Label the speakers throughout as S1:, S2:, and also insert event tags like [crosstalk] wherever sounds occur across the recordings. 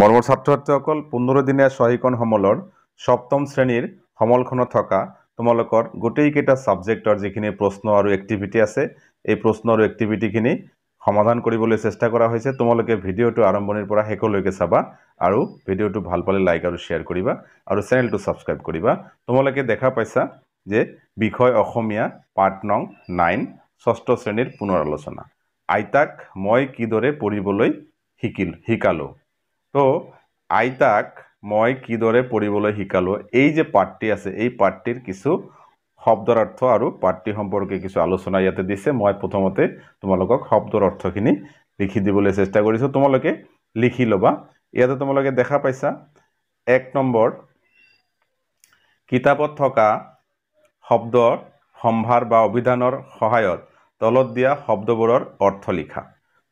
S1: মৰ্মৰ ছাত্ৰ ছাত্ৰীসকল দিনীয়া ছহীকণ সমলৰ সপ্তম শ্ৰেণীৰ সমলখনত থকা তোমালোকৰ গোটেইকেইটা ছাবজেক্টৰ যিখিনি প্ৰশ্ন আৰু এক্টিভিটি আছে এই প্ৰশ্ন আৰু এক্টিভিটিখিনি সমাধান কৰিবলৈ চেষ্টা কৰা হৈছে তোমালোকে ভিডিঅ'টো আৰম্ভণিৰ পৰা শেষলৈকে চাবা আৰু ভিডিঅ'টো ভাল পালে লাইক আৰু শ্বেয়াৰ কৰিবা আৰু চেনেলটো ছাবস্ক্ৰাইব কৰিবা তোমালোকে দেখা পাইছা যে বিষয় অসমীয়া পাৰ্ট নং নাইন ষষ্ঠ শ্ৰেণীৰ পুনৰ আলোচনা আইতাক মই কিদৰে পঢ়িবলৈ শিকিলোঁ শিকালোঁ তো আইতাক মই কিদৰে পঢ়িবলৈ শিকালোঁ এই যে পাৰ্টি আছে এই পাৰ্টিৰ কিছু শব্দৰ অৰ্থ আৰু পাৰ্টি সম্পৰ্কে কিছু আলোচনা ইয়াতে দিছে মই প্ৰথমতে তোমালোকক শব্দৰ অৰ্থখিনি লিখি দিবলৈ চেষ্টা কৰিছোঁ তোমালোকে লিখি ল'বা ইয়াতে তোমালোকে দেখা পাইছা এক নম্বৰ কিতাপত থকা শব্দৰ সম্ভাৰ বা অভিধানৰ সহায়ত তলত দিয়া শব্দবোৰৰ অৰ্থ লিখা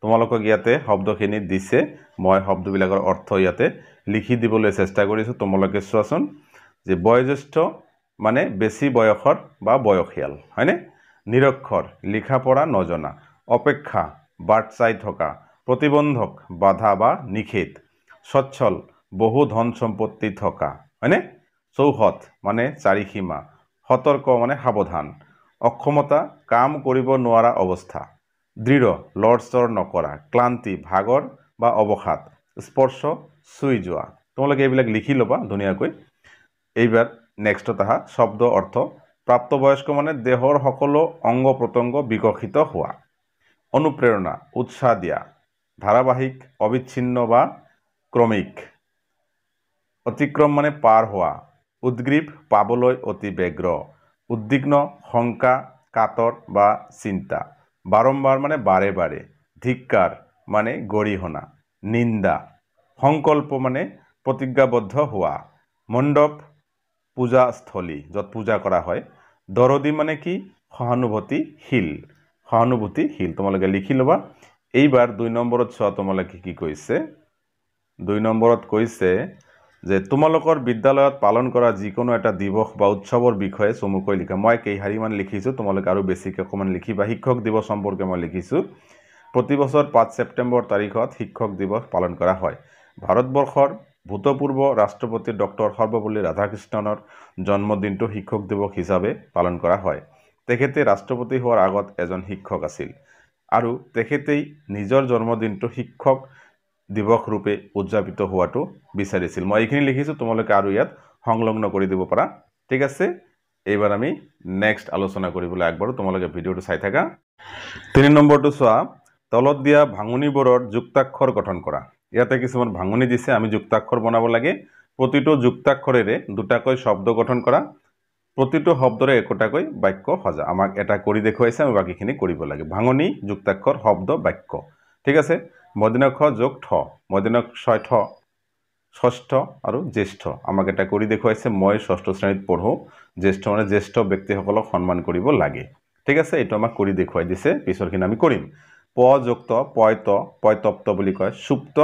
S1: তোমালোকক ইয়াতে শব্দখিনি দিছে মই শব্দবিলাকৰ অৰ্থ ইয়াতে লিখি দিবলৈ চেষ্টা কৰিছোঁ তোমালোকে চোৱাচোন যে বয়োজ্যেষ্ঠ মানে বেছি বয়সত বা বয়সীয়াল হয়নে নিৰক্ষৰ লিখা পঢ়া নজনা অপেক্ষা বাট চাই থকা প্ৰতিবন্ধক বাধা বা নিষেধ স্বচ্ছল বহু ধন সম্পত্তি থকা হয়নে চৌহদ মানে চাৰিসীমা সতৰ্ক মানে সাৱধান অক্ষমতা কাম কৰিব নোৱাৰা অৱস্থা দৃঢ় লৰচৰ নকৰা ক্লান্তি ভাগৰ বা অৱসাদ স্পৰ্শ চুই যোৱা তোমালোকে এইবিলাক লিখি ল'বা ধুনীয়াকৈ এইবাৰ নেক্সট তাহা শব্দ অৰ্থ প্ৰাপ্তবয়স্ক মানে দেহৰ সকলো অংগ প্ৰত্যংগ বিকশিত হোৱা অনুপ্ৰেৰণা উৎসাহ দিয়া ধাৰাবাহিক অবিচ্ছিন্ন বা ক্ৰমিক অতিক্ৰম মানে পাৰ হোৱা উদ্গ্ৰীৱ পাবলৈ অতি ব্যগ্ৰ উদ্বিগ্ন শংকা কাতৰ বা চিন্তা বারম্বার মানে বারে বারে ধিক্কার মানে গরিহনা নিন্দা সংকল্প মানে প্রতিজ্ঞাবদ্ধ হওয়া মণ্ডপ পূজাস্থলী যত পূজা কৰা হয় দরদি মানে কি সহানুভূতিশীল সহানুভূতিশীল তোমালোকে লিখি ল'বা এইবাৰ দুই নম্বৰত চোৱা তোমালোকে কি কৈছে দুই নম্বৰত কৈছে যে তোমালোকৰ বিদ্যালয়ত পালন কৰা যিকোনো এটা দিৱস বা উৎসৱৰ বিষয়ে চমুকৈ লিখা মই কেইহাৰিমান লিখিছোঁ তোমালোকে আৰু বেছিকৈ অকণমান লিখিবা শিক্ষক দিৱস সম্পৰ্কে মই লিখিছোঁ প্ৰতিবছৰ পাঁচ ছেপ্টেম্বৰ তাৰিখত শিক্ষক দিৱস পালন কৰা হয় ভাৰতবৰ্ষৰ ভূতপূৰ্ব ৰাষ্ট্ৰপতি ডক্টৰ সৰ্বপল্লী ৰাধাকৃষ্ণনৰ জন্মদিনটো শিক্ষক দিৱস হিচাপে পালন কৰা হয় তেখেতে ৰাষ্ট্ৰপতি হোৱাৰ আগত এজন শিক্ষক আছিল আৰু তেখেতেই নিজৰ জন্মদিনটো শিক্ষক দিৱস ৰূপে উদযাপিত হোৱাটো বিচাৰিছিল মই এইখিনি লিখিছোঁ তোমালোকে আৰু ইয়াত সংলগ্ন কৰি দিব পৰা ঠিক আছে এইবাৰ আমি নেক্সট আলোচনা কৰিবলৈ আগবাৰোঁ তোমালোকে ভিডিঅ'টো চাই থাকা তিনি নম্বৰটো চোৱা তলত দিয়া ভাঙনিবোৰৰ যুক্তাক্ষৰ গঠন কৰা ইয়াতে কিছুমান ভাঙনি দিছে আমি যুক্তাক্ষৰ বনাব লাগে প্ৰতিটো যুক্তাক্ষৰেৰে দুটাকৈ শব্দ গঠন কৰা প্ৰতিটো শব্দৰে একোটাকৈ বাক্য সজা আমাক এটা কৰি দেখুৱাইছে আমি বাকীখিনি কৰিব লাগে ভাঙনি যুক্তাক্ষৰ শব্দ বাক্য ঠিক আছে মদিনাক্ষ যোগ থ মদিনাক ছয় ঠ ষষ্ঠ আৰু জ্যেষ্ঠ আমাক এটা কৰি দেখুৱাইছে মই ষষ্ঠ শ্ৰেণীত পঢ়োঁ জ্যেষ্ঠ মানে জ্যেষ্ঠ ব্যক্তিসকলক সন্মান কৰিব লাগে ঠিক আছে এইটো আমাক কৰি দেখুৱাই দিছে পিছৰখিনি আমি কৰিম প যুক্ত পয়ত পয়তপ্ত বুলি কয় সুপ্ত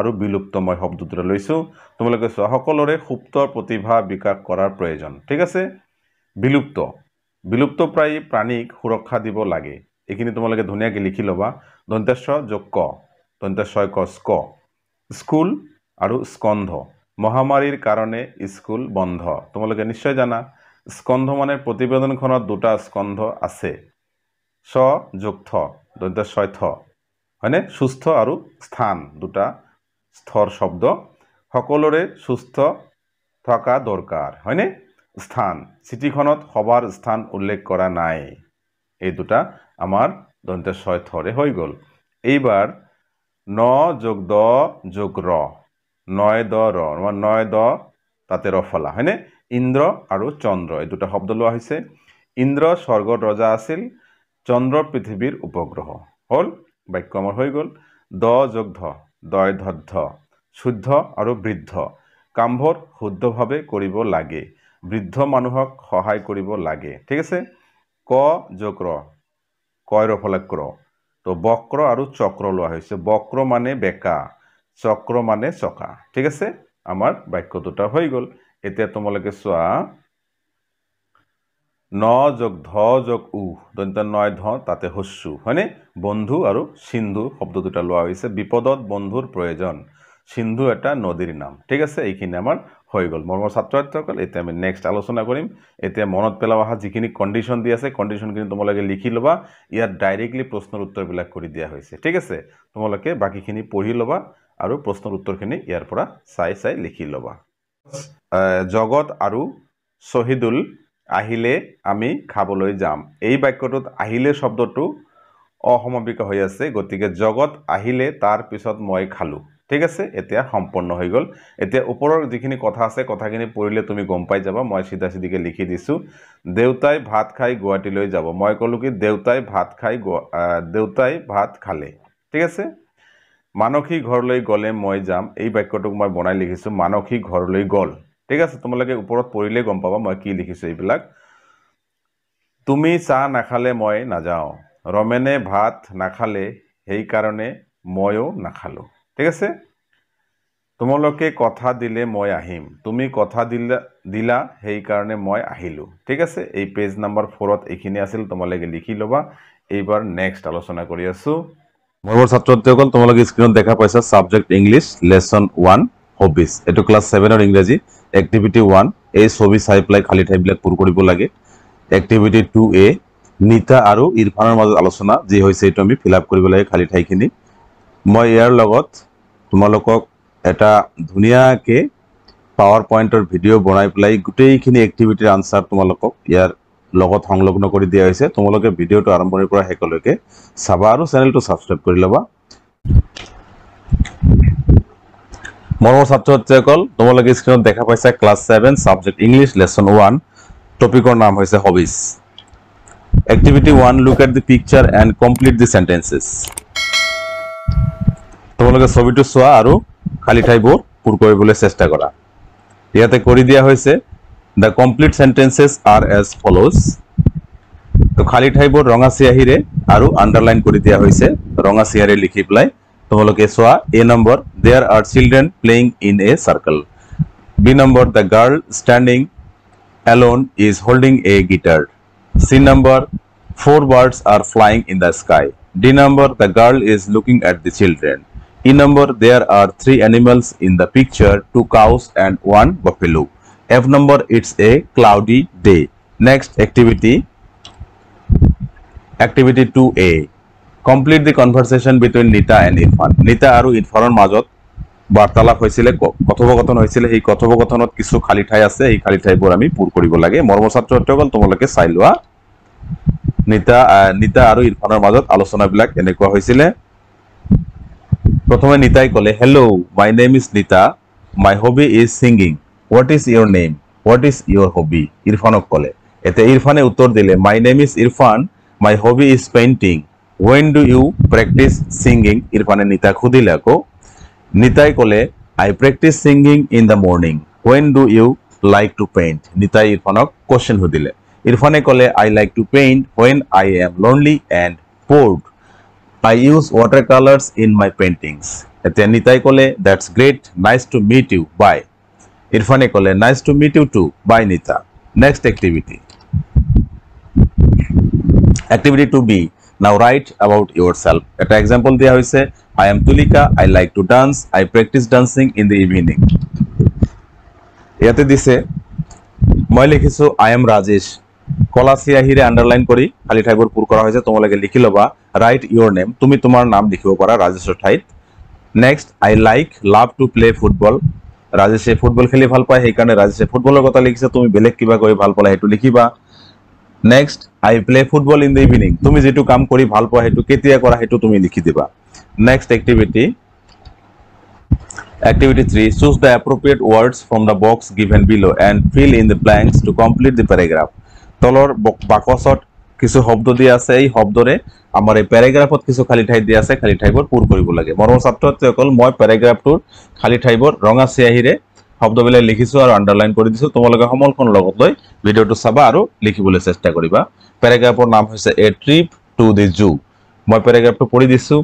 S1: আৰু বিলুপ্ত মই শব্দ দুটা লৈছোঁ তোমালোকে চোৱা সকলোৰে সুপ্ত প্ৰতিভা বিকাশ কৰাৰ প্ৰয়োজন ঠিক আছে বিলুপ্ত বিলুপ্ত প্ৰায় প্ৰাণীক সুৰক্ষা দিব লাগে এইখিনি তোমালোকে ধুনীয়াকৈ লিখি ল'বা দন্তেশ্বৰ ক তন্তেছয় ক স্কুল আৰু স্কন্ধ মহামাৰীৰ কাৰণে স্কুল বন্ধ তোমালোকে নিশ্চয় জানা স্কন্ধ মানে প্ৰতিবেদনখনত দুটা স্কন্ধ আছে স যুগ্থ দন্তেছয় থ হয়নে সুস্থ আৰু স্থান দুটা স্থৰ শব্দ সকলোৰে সুস্থ থকা দৰকাৰ হয়নে স্থান চিঠিখনত সভাৰ স্থান উল্লেখ কৰা নাই এই দুটা আমাৰ দন্তেছয় থৰে হৈ গ'ল এইবাৰ ন যোগ দ যোগ ৰ নয় দ ৰ নয় দ তাতে ৰফলা হয়নে ইন্দ্ৰ আৰু চন্দ্ৰ এই দুটা শব্দ লোৱা হৈছে ইন্দ্ৰ স্বৰ্গত ৰজা আছিল চন্দ্ৰ পৃথিৱীৰ উপগ্ৰহ হ'ল বাক্য আমাৰ হৈ গ'ল দ যোগ ধ দয় ধদ্ধ শুদ্ধ আৰু বৃদ্ধ কামবোৰ শুদ্ধভাৱে কৰিব লাগে বৃদ্ধ মানুহক সহায় কৰিব লাগে ঠিক আছে ক যোগ ৰ কয় ৰফলক্ৰ তো বক্ৰ আৰু চক্ৰ লোৱা হৈছে বক্ৰ মানে বেকা চক্ৰ মানে চকা ঠিক আছে আমাৰ বাক্য দুটা হৈ গ'ল এতিয়া তোমালোকে চোৱা ন যোগ ধ যোগ উ দন্ত নয় ধ তাতে হস্যু হয়নে বন্ধু আৰু সিন্ধু শব্দ দুটা লোৱা হৈছে বিপদত বন্ধুৰ প্ৰয়োজন সিন্ধু এটা নদীৰ নাম ঠিক আছে এইখিনি আমাৰ হৈ গ'ল মোৰ মোৰ ছাত্ৰ ছাত্ৰীসকল এতিয়া আমি নেক্সট আলোচনা কৰিম এতিয়া মনত পেলাব অহা যিখিনি কণ্ডিশ্যন দি আছে কণ্ডিশ্যনখিনি তোমালোকে লিখি ল'বা ইয়াত ডাইৰেক্টলি প্ৰশ্নৰ উত্তৰবিলাক কৰি দিয়া হৈছে ঠিক আছে তোমালোকে বাকীখিনি পঢ়ি ল'বা আৰু প্ৰশ্নৰ উত্তৰখিনি ইয়াৰ পৰা চাই চাই লিখি ল'বা জগত আৰু শ্বহীদুল আহিলে আমি খাবলৈ যাম এই বাক্যটোত আহিলে শব্দটো অসমাপিকা হৈ আছে গতিকে জগত আহিলে তাৰপিছত মই খালোঁ ঠিক আছে এতিয়া সম্পন্ন হৈ গ'ল এতিয়া ওপৰৰ যিখিনি কথা আছে কথাখিনি পঢ়িলে তুমি গম পাই যাবা মই চিধা চিধিকে লিখি দিছোঁ দেউতাই ভাত খাই গুৱাহাটীলৈ যাব মই ক'লোঁ কি দেউতাই ভাত খাই দেউতাই ভাত খালে ঠিক আছে মানসী ঘৰলৈ গ'লে মই যাম এই বাক্যটোক মই বনাই লিখিছোঁ মানসী ঘৰলৈ গ'ল ঠিক আছে তোমালোকে ওপৰত পঢ়িলে গম পাবা মই কি লিখিছোঁ এইবিলাক তুমি চাহ নাখালে মই নাযাওঁ ৰমেনে ভাত নাখালে সেইকাৰণে ময়ো নাখালোঁ ঠিক আছে তোমালোকে কথা দিলে মই আহিম তুমি কথা দিলা দিলা সেইকাৰণে মই আহিলোঁ ঠিক আছে এই পেজ নম্বৰ ফ'ৰত এইখিনি আছিল তোমালোকে লিখি ল'বা এইবাৰ নেক্সট আলোচনা কৰি আছোঁ মই মোৰ ছাত্ৰীসকল তোমালোকে স্ক্ৰীণত দেখা পাইছা subject English lesson one hobbies এইটো ক্লাছ ছেভেনৰ ইংৰাজী এক্টিভিটি ওৱান এই ছবি চাই পেলাই খালী ঠাইবিলাক পূৰ কৰিব লাগে এক্টিভিটি টু এ নিতা আৰু ইৰফানৰ মাজত আলোচনা যি হৈছে এইটো আমি ফিল আপ কৰিব লাগে খালী ঠাইখিনি মই ইয়াৰ লগত তোমালোকক এটা ধুনীয়াকৈ পাৱাৰ পইণ্টৰ ভিডিঅ' বনাই পেলাই গোটেইখিনি এক্টিভিটিৰ আনচাৰ তোমালোকক ইয়াৰ লগত সংলগ্ন কৰি দিয়া হৈছে তোমালোকে ভিডিঅ'টো আৰম্ভণিৰ পৰা শেষলৈকে চাবা আৰু চেনেলটো ছাবস্ক্ৰাইব কৰি ল'বা মৰমৰ ছাত্ৰ ছাত্ৰীসকল তোমালোকে স্ক্ৰীণত দেখা পাইছা class seven subject English lesson one টপিকৰ নাম হৈছে hobbies activity one look at the picture and complete the sentences তোমালোকে ছবিটো চোৱা আৰু খালী ঠাইবোৰ পূৰ কৰিবলৈ চেষ্টা কৰা ইয়াতে কৰি দিয়া হৈছে the complete sentences are as follows তো খালী ঠাইবোৰ ৰঙা চিয়াহীৰে আৰু আণ্ডাৰলাইন কৰি দিয়া হৈছে ৰঙা চিয়াৰে লিখি পেলাই তোমালোকে চোৱা A number there are children playing in a circle B number the girl standing alone is holding a guitar C number four birds are flying in the sky D number the girl is looking at the children In number, there are three animals in the picture, two cows and one buffalo. F number, it's a cloudy day. Next activity, activity 2A. Complete the conversation between Nita and Irfan. Nita aru Irfan ইৰফানৰ মাজত বাৰ্তালাপ হৈছিলে কথোপকথন হৈছিলে সেই কথোপকথনত কিছু খালী ঠাই আছে সেই খালী ঠাইবোৰ আমি পূৰ কৰিব লাগে মৰ্ম ছাত্ৰ ছাত্ৰীসকল তোমালোকে চাই লোৱা নিতা নিতা আৰু ইৰফানৰ মাজত আলোচনাবিলাক এনেকুৱা হৈছিলে প্রথমে নিতাই কলে hello my name is Nita my hobby is singing what is your name what is your hobby ইরফানক কলে এতে ইরফানে উত্তর দিলে my name is Irfan my hobby is painting when do you practice singing ইরফানে নিতা খুদি লাকো নিতাই কলে I practice singing in the morning when do you like to paint নিতাই ইরফানক কোশ্চেন সুদিলে ইরফানে কলে I like to paint when I am lonely and bored I use watercolors in my paintings. এতে নিতাই কলে that's great nice to meet you bye ইরফানে কলে nice to meet you too bye Nita next activity activity two B now write about yourself একটা example দেওয়া হয়েছে I am Tulika I like to dance I practice dancing in the evening ইয়াতে দিছে মই লিখিছো I am Rajesh কলা সিয়াহিরে underline করি খালি ঠাকুরপুর করা হয়েছে তোমালোকে লিখি ল'বা ৰাইট ইয়'ৰ নেম তুমি তোমাৰ নাম লিখিব পাৰা ৰাজেশৰ ঠাইত next I like love to play football ৰাজেশে ফুটবল খেলি ভাল পায় সেইকাৰণে ৰাজেশে ফুটবলৰ কথা লিখিছে তুমি বেলেগ কিবা কৰি ভাল পালে সেইটো লিখিবা next I play football in the evening তুমি যিটো কাম কৰি ভাল পোৱা সেইটো কেতিয়া কৰা সেইটো তুমি লিখি দিবা next activity activity three choose the appropriate words from the box given below and fill in the blanks to complete the paragraph তলৰ বাকচত কিছু শব্দ দিয়া আছে এই শব্দৰে আমাৰ এই পেৰেগ্ৰাফত কিছু খালী ঠাই দিয়া আছে খালী ঠাইবোৰ পূৰ কৰিব লাগে মৰমৰ ছাত্ৰ ছাত্ৰীসকল মই পেৰেগ্ৰাফটোৰ খালী ঠাইবোৰ ৰঙা চিয়াহীৰে শব্দবিলাক লিখিছোঁ আৰু আণ্ডাৰলাইন কৰি দিছোঁ তোমালোকে সমলখন লগত লৈ ভিডিঅ'টো চাবা আৰু লিখিবলৈ চেষ্টা কৰিবা পেৰেগ্ৰাফৰ নাম হৈছে এ ট্ৰিপ টু দি জু মই পেৰেগ্ৰাফটো পঢ়ি দিছোঁ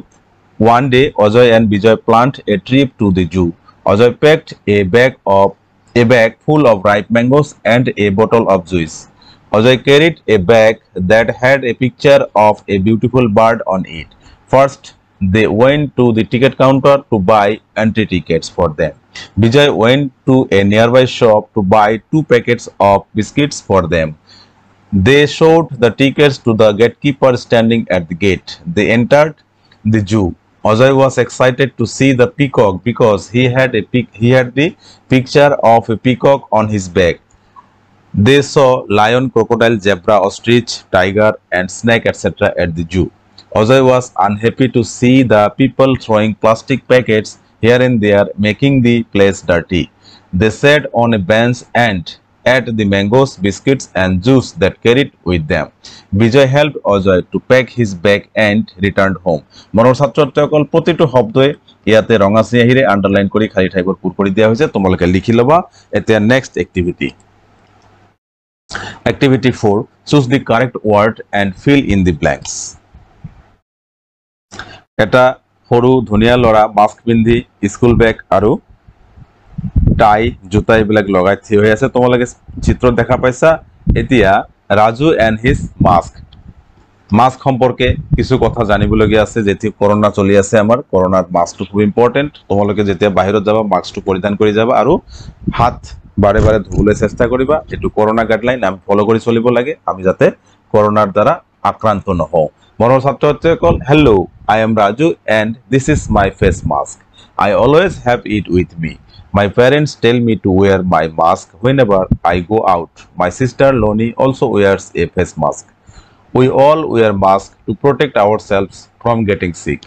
S1: one day Ajay and Vijay planned a trip to the zoo Ajay packed a bag of a bag full of ripe mangoes and a bottle of juice Ajay carried a bag that had a picture of a beautiful bird on it. First, they went to the ticket counter to buy entry tickets for them. Vijay went to a nearby shop to buy two packets of biscuits for them. They showed the tickets to the gatekeeper standing at the gate. They entered the zoo. Ajay was excited to see the peacock because he had a he had the picture of a peacock on his back. They saw lion, crocodile, zebra, ostrich, tiger and snake etc. at the zoo. Ozoy was unhappy to see the people throwing plastic packets here and there making the place dirty. They sat on a bench and ate the mangoes, biscuits and juice that carried with them. Vijay helped Ozoy to pack his bag and returned home. মনৰ ছাত্ৰসকল প্ৰতিটো শব্দই ইয়াতে ৰঙা চিয়াহীৰে underline underline kori ঠাইবোৰ পুৰ কৰি দিয়া হৈছে তোমালোকে লিখি ল'বা এতিয়া next Activity 4. Choose the correct word and fill in the blanks. Eta horu dhuniya lora mask bindi school bag aru tie jutai bilag logai thi hoye ase tomar lage chitra dekha paisa etia raju and his mask mask somporke kichu kotha janibologi ase jethi corona choli ase amar corona mask to important tomar lage jetia bahirot jaba mask to poridan kori jaba aru hat বারে বারে ধুবলে চেষ্টা করবা একটু corona guideline আমি ফলো করে চলব লাগে আমি যাতে করোনার দ্বারা আক্রান্ত নহো মর ছাত্র ছাত্রী সকল hello I am Raju and this is my face mask I always have it with me my parents tell me to wear my mask whenever I go out my sister Loni also wears a face mask we all wear mask to protect our selves from getting sick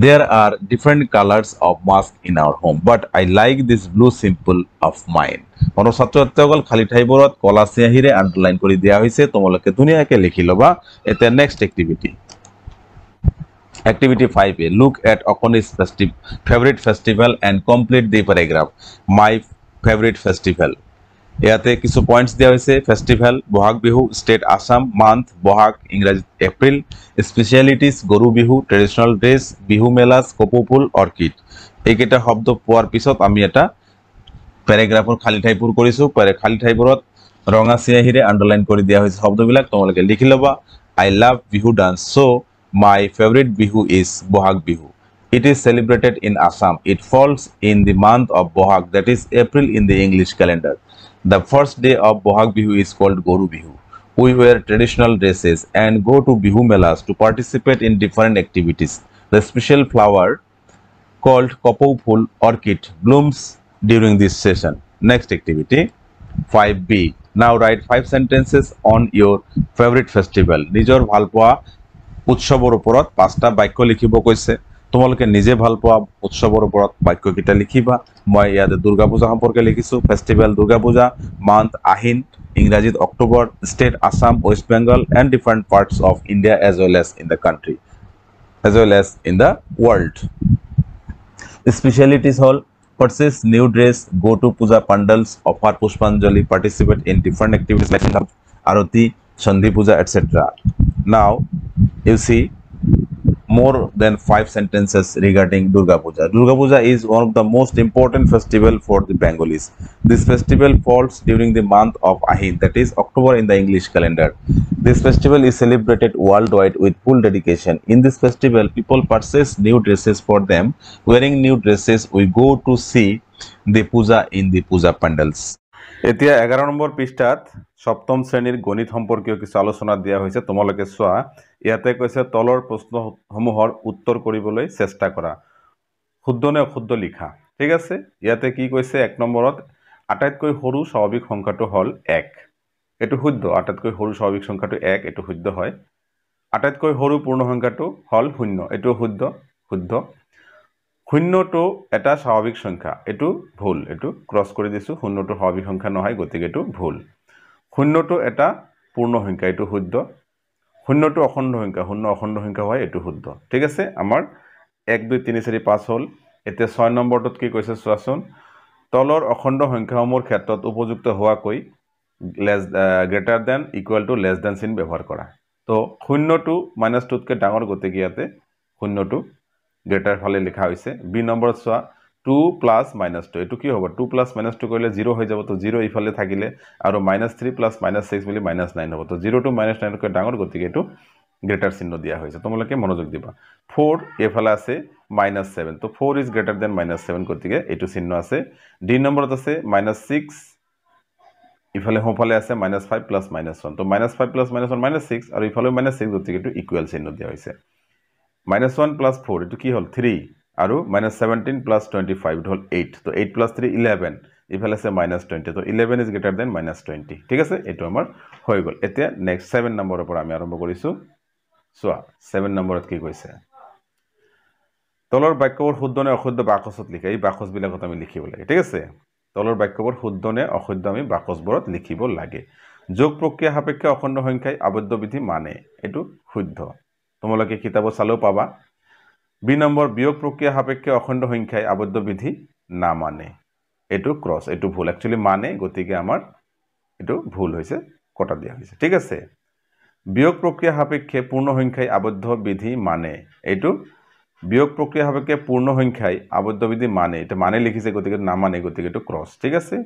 S1: there are different colors of mask in our home but i like this blue simple of mine কোন ছাত্রছাত্রীসকল খালি ঠাইবোৰত কলা চিহিৰে underline কৰি দিয়া হৈছে তোমালোকে ধুনীয়াকে লিখি লবা এটা next activity activity 5 A look at অকনিস festive favourite festival and complete the paragraph my favourite festival ইয়াতে কিছু পইণ্টছ দিয়া হৈছে festival Bahag Bihu state Assam month Bahag ইংৰাজীত April specialities Goru Bihu traditional dress Bihu melas কপৌ ফুল অৰ্কিড এইকেইটা শব্দ পোৱাৰ পিছত আমি এটা পেৰেগ্ৰাফৰ খালী ঠাইবোৰ কৰিছোঁ খালী ঠাইবোৰত ৰঙা চিয়াহীৰে আণ্ডাৰলাইন কৰি দিয়া হৈছে শব্দবিলাক তোমালোকে লিখি ল'বা I love Bihu dance so' my favourite Bihu is Bahag Bihu it is celebrated in Assam it falls in the month of Bahag date is April in the English calendar The first day of Bohag Bihu is called Goru Bihu. We wear traditional dresses and go to Bihu Melas to participate in different activities. The special flower called Kopopul orchid blooms during this session. Next activity 5b. Now write 5 sentences on your favorite festival. Nijor Bhalpoa উৎসৱৰ Pasta by বাক্য লিখিব তোমালোকে নিজে ভাল পোৱা উৎসৱৰ ওপৰত বাক্যকেইটা লিখিবা মই ইয়াতে দুৰ্গা পূজা সম্পৰ্কে লিখিছোঁ ফেষ্টিভেল দুৰ্গা পূজা মান্থ আহিন ইংৰাজীত October state Assam West Bengal and different parts of India as well as in the country as well as in the world specialities হ'ল purchase new dress go' to puja pandals offer pushpanjali participate in different activities aarti sandhi puja etcetera now you see more than five sentences regarding Durga Puja. Durga Puja is one of the most important festival for the Bengalis. This festival falls during the month of Ahi, that is October in the English calendar. This festival is celebrated worldwide with full dedication. In this festival, people purchase new dresses for them. Wearing new dresses, we go to see the puja in the puja pandals. এতিয়া এগারো নম্বর পৃষ্ঠাত সপ্তম শ্রেণীর গণিত সম্পর্কীয় কিছু আলোচনা দিয়া হয়েছে তোমালে চা ইয়াতে কৈছে তলর প্রশ্ন সমূহর উত্তর করবলে চেষ্টা করা শুদ্ধ নে অশুদ্ধ লিখা ঠিক আছে ইয়াতে কি কৈছে এক নম্বরত আটাইতক সরু স্বাভাবিক সংখ্যাটো হল এক এটু শুদ্ধ আটাইতক সরু স্বাভাবিক সংখ্যাটো এক এটু শুদ্ধ হয় আটাইতক সরু পূর্ণ সংখ্যাটো হল শূন্য এটু শুদ্ধ শুদ্ধ শূন্যটো এটা স্বাভাৱিক সংখ্যা এইটো ভুল এইটো ক্ৰছ কৰি দিছোঁ শূন্যটো স্বাভাৱিক সংখ্যা নহয় গতিকে এইটো ভুল শূন্যটো এটা পূৰ্ণ সংখ্যা এইটো শুদ্ধ শূন্যটো অখণ্ড সংখ্যা শূন্য অখণ্ড সংখ্যা হয় এইটো শুদ্ধ ঠিক আছে আমাৰ এক দুই তিনি চাৰি পাঁচ হ'ল এতিয়া ছয় নম্বৰটোত কি কৈছে চোৱাচোন তলৰ অখণ্ড সংখ্যাসমূহৰ ক্ষেত্ৰত উপযুক্ত হোৱাকৈ less greater than equal to less than চিন ব্যৱহাৰ কৰা তো শূন্যটো মাইনাছ টুতকৈ ডাঙৰ গতিকে ইয়াতে শূন্যটো গ্ৰেটাৰ ফালে লিখা হৈছে বি নম্বৰত চোৱা টু প্লাছ মাইনাছ টু এইটো কি হ'ব টু প্লাছ মাইনাছ টু কৰিলে জিৰ' হৈ যাব তো জিৰ' ইফালে থাকিলে আৰু minus three plus minus six বুলি মাইনাছ নাইন হ'ব তো জিৰ' টু মাইনাছ নাইনতকৈ ডাঙৰ গতিকে এইটো গ্ৰেটাৰ চিহ্ন দিয়া হৈছে তোমালোকে মনোযোগ দিবা ফ'ৰ এইফালে আছে মাইনাছ ছেভেন তো four is greater than minus seven গতিকে এইটো চিহ্ন আছে ডি নম্বৰত আছে মাইনাছ ছিক্স ইফালে সোঁফালে আছে minus five plus minus one তো minus five plus minus one minus six আৰু ইফালেও মাইনাছ ছিক্স গতিকে এইটো ইকুৱেল চিহ্ন দিয়া হৈছে মাইনাছ ওৱান প্লাছ ফ'ৰ এইটো কি হ'ল থ্ৰী আৰু minus seventeen plus twenty five এইটো হ'ল এইট ত' এইট প্লাছ থ্ৰী ইলেভেন ইফালে আছে মাইনাছ টুৱেণ্টি ত' eleven is greater than minus twenty ঠিক আছে এইটো আমাৰ হৈ গ'ল এতিয়া নেক্সট ছেভেন নম্বৰৰ পৰা আমি আৰম্ভ কৰিছোঁ চোৱা ছেভেন নম্বৰত কি কৈছে তলৰ বাক্যবোৰ শুদ্ধ নে অশুদ্ধ বাকচত লিখে এই বাকচবিলাকত আমি লিখিব লাগে ঠিক আছে তলৰ বাক্যবোৰ শুদ্ধ নে অশুদ্ধ আমি বাকচবোৰত লিখিব লাগে যোগ প্ৰক্ৰিয়া সাপেক্ষে অখণ্ড সংখ্যাই আবদ্ধবিধি মানে এইটো শুদ্ধ তোমালোকে কিতাবো চালেও পাবা বি নম্বৰ বিয়োগ প্ৰক্ৰিয়া সাপেক্ষে অখণ্ড সংখ্যাই আবদ্ধ বিধি নামানে এইটো ক্ৰছ এইটো ভুল একচুৱেলি মানে গতিকে আমাৰ এইটো ভুল হৈছে কটা দিয়া হৈছে ঠিক আছে বিয়োগ প্ৰক্ৰিয়া সাপেক্ষে পূৰ্ণ সংখ্যাই আবদ্ধ বিধি মানে এইটো বিয়োগ প্ৰক্ৰিয়া সাপেক্ষে পূৰ্ণ সংখ্যাই আবদ্ধ বিধি মানে এতিয়া মানে লিখিছে গতিকে নামানে গতিকে এইটো ক্ৰছ ঠিক আছে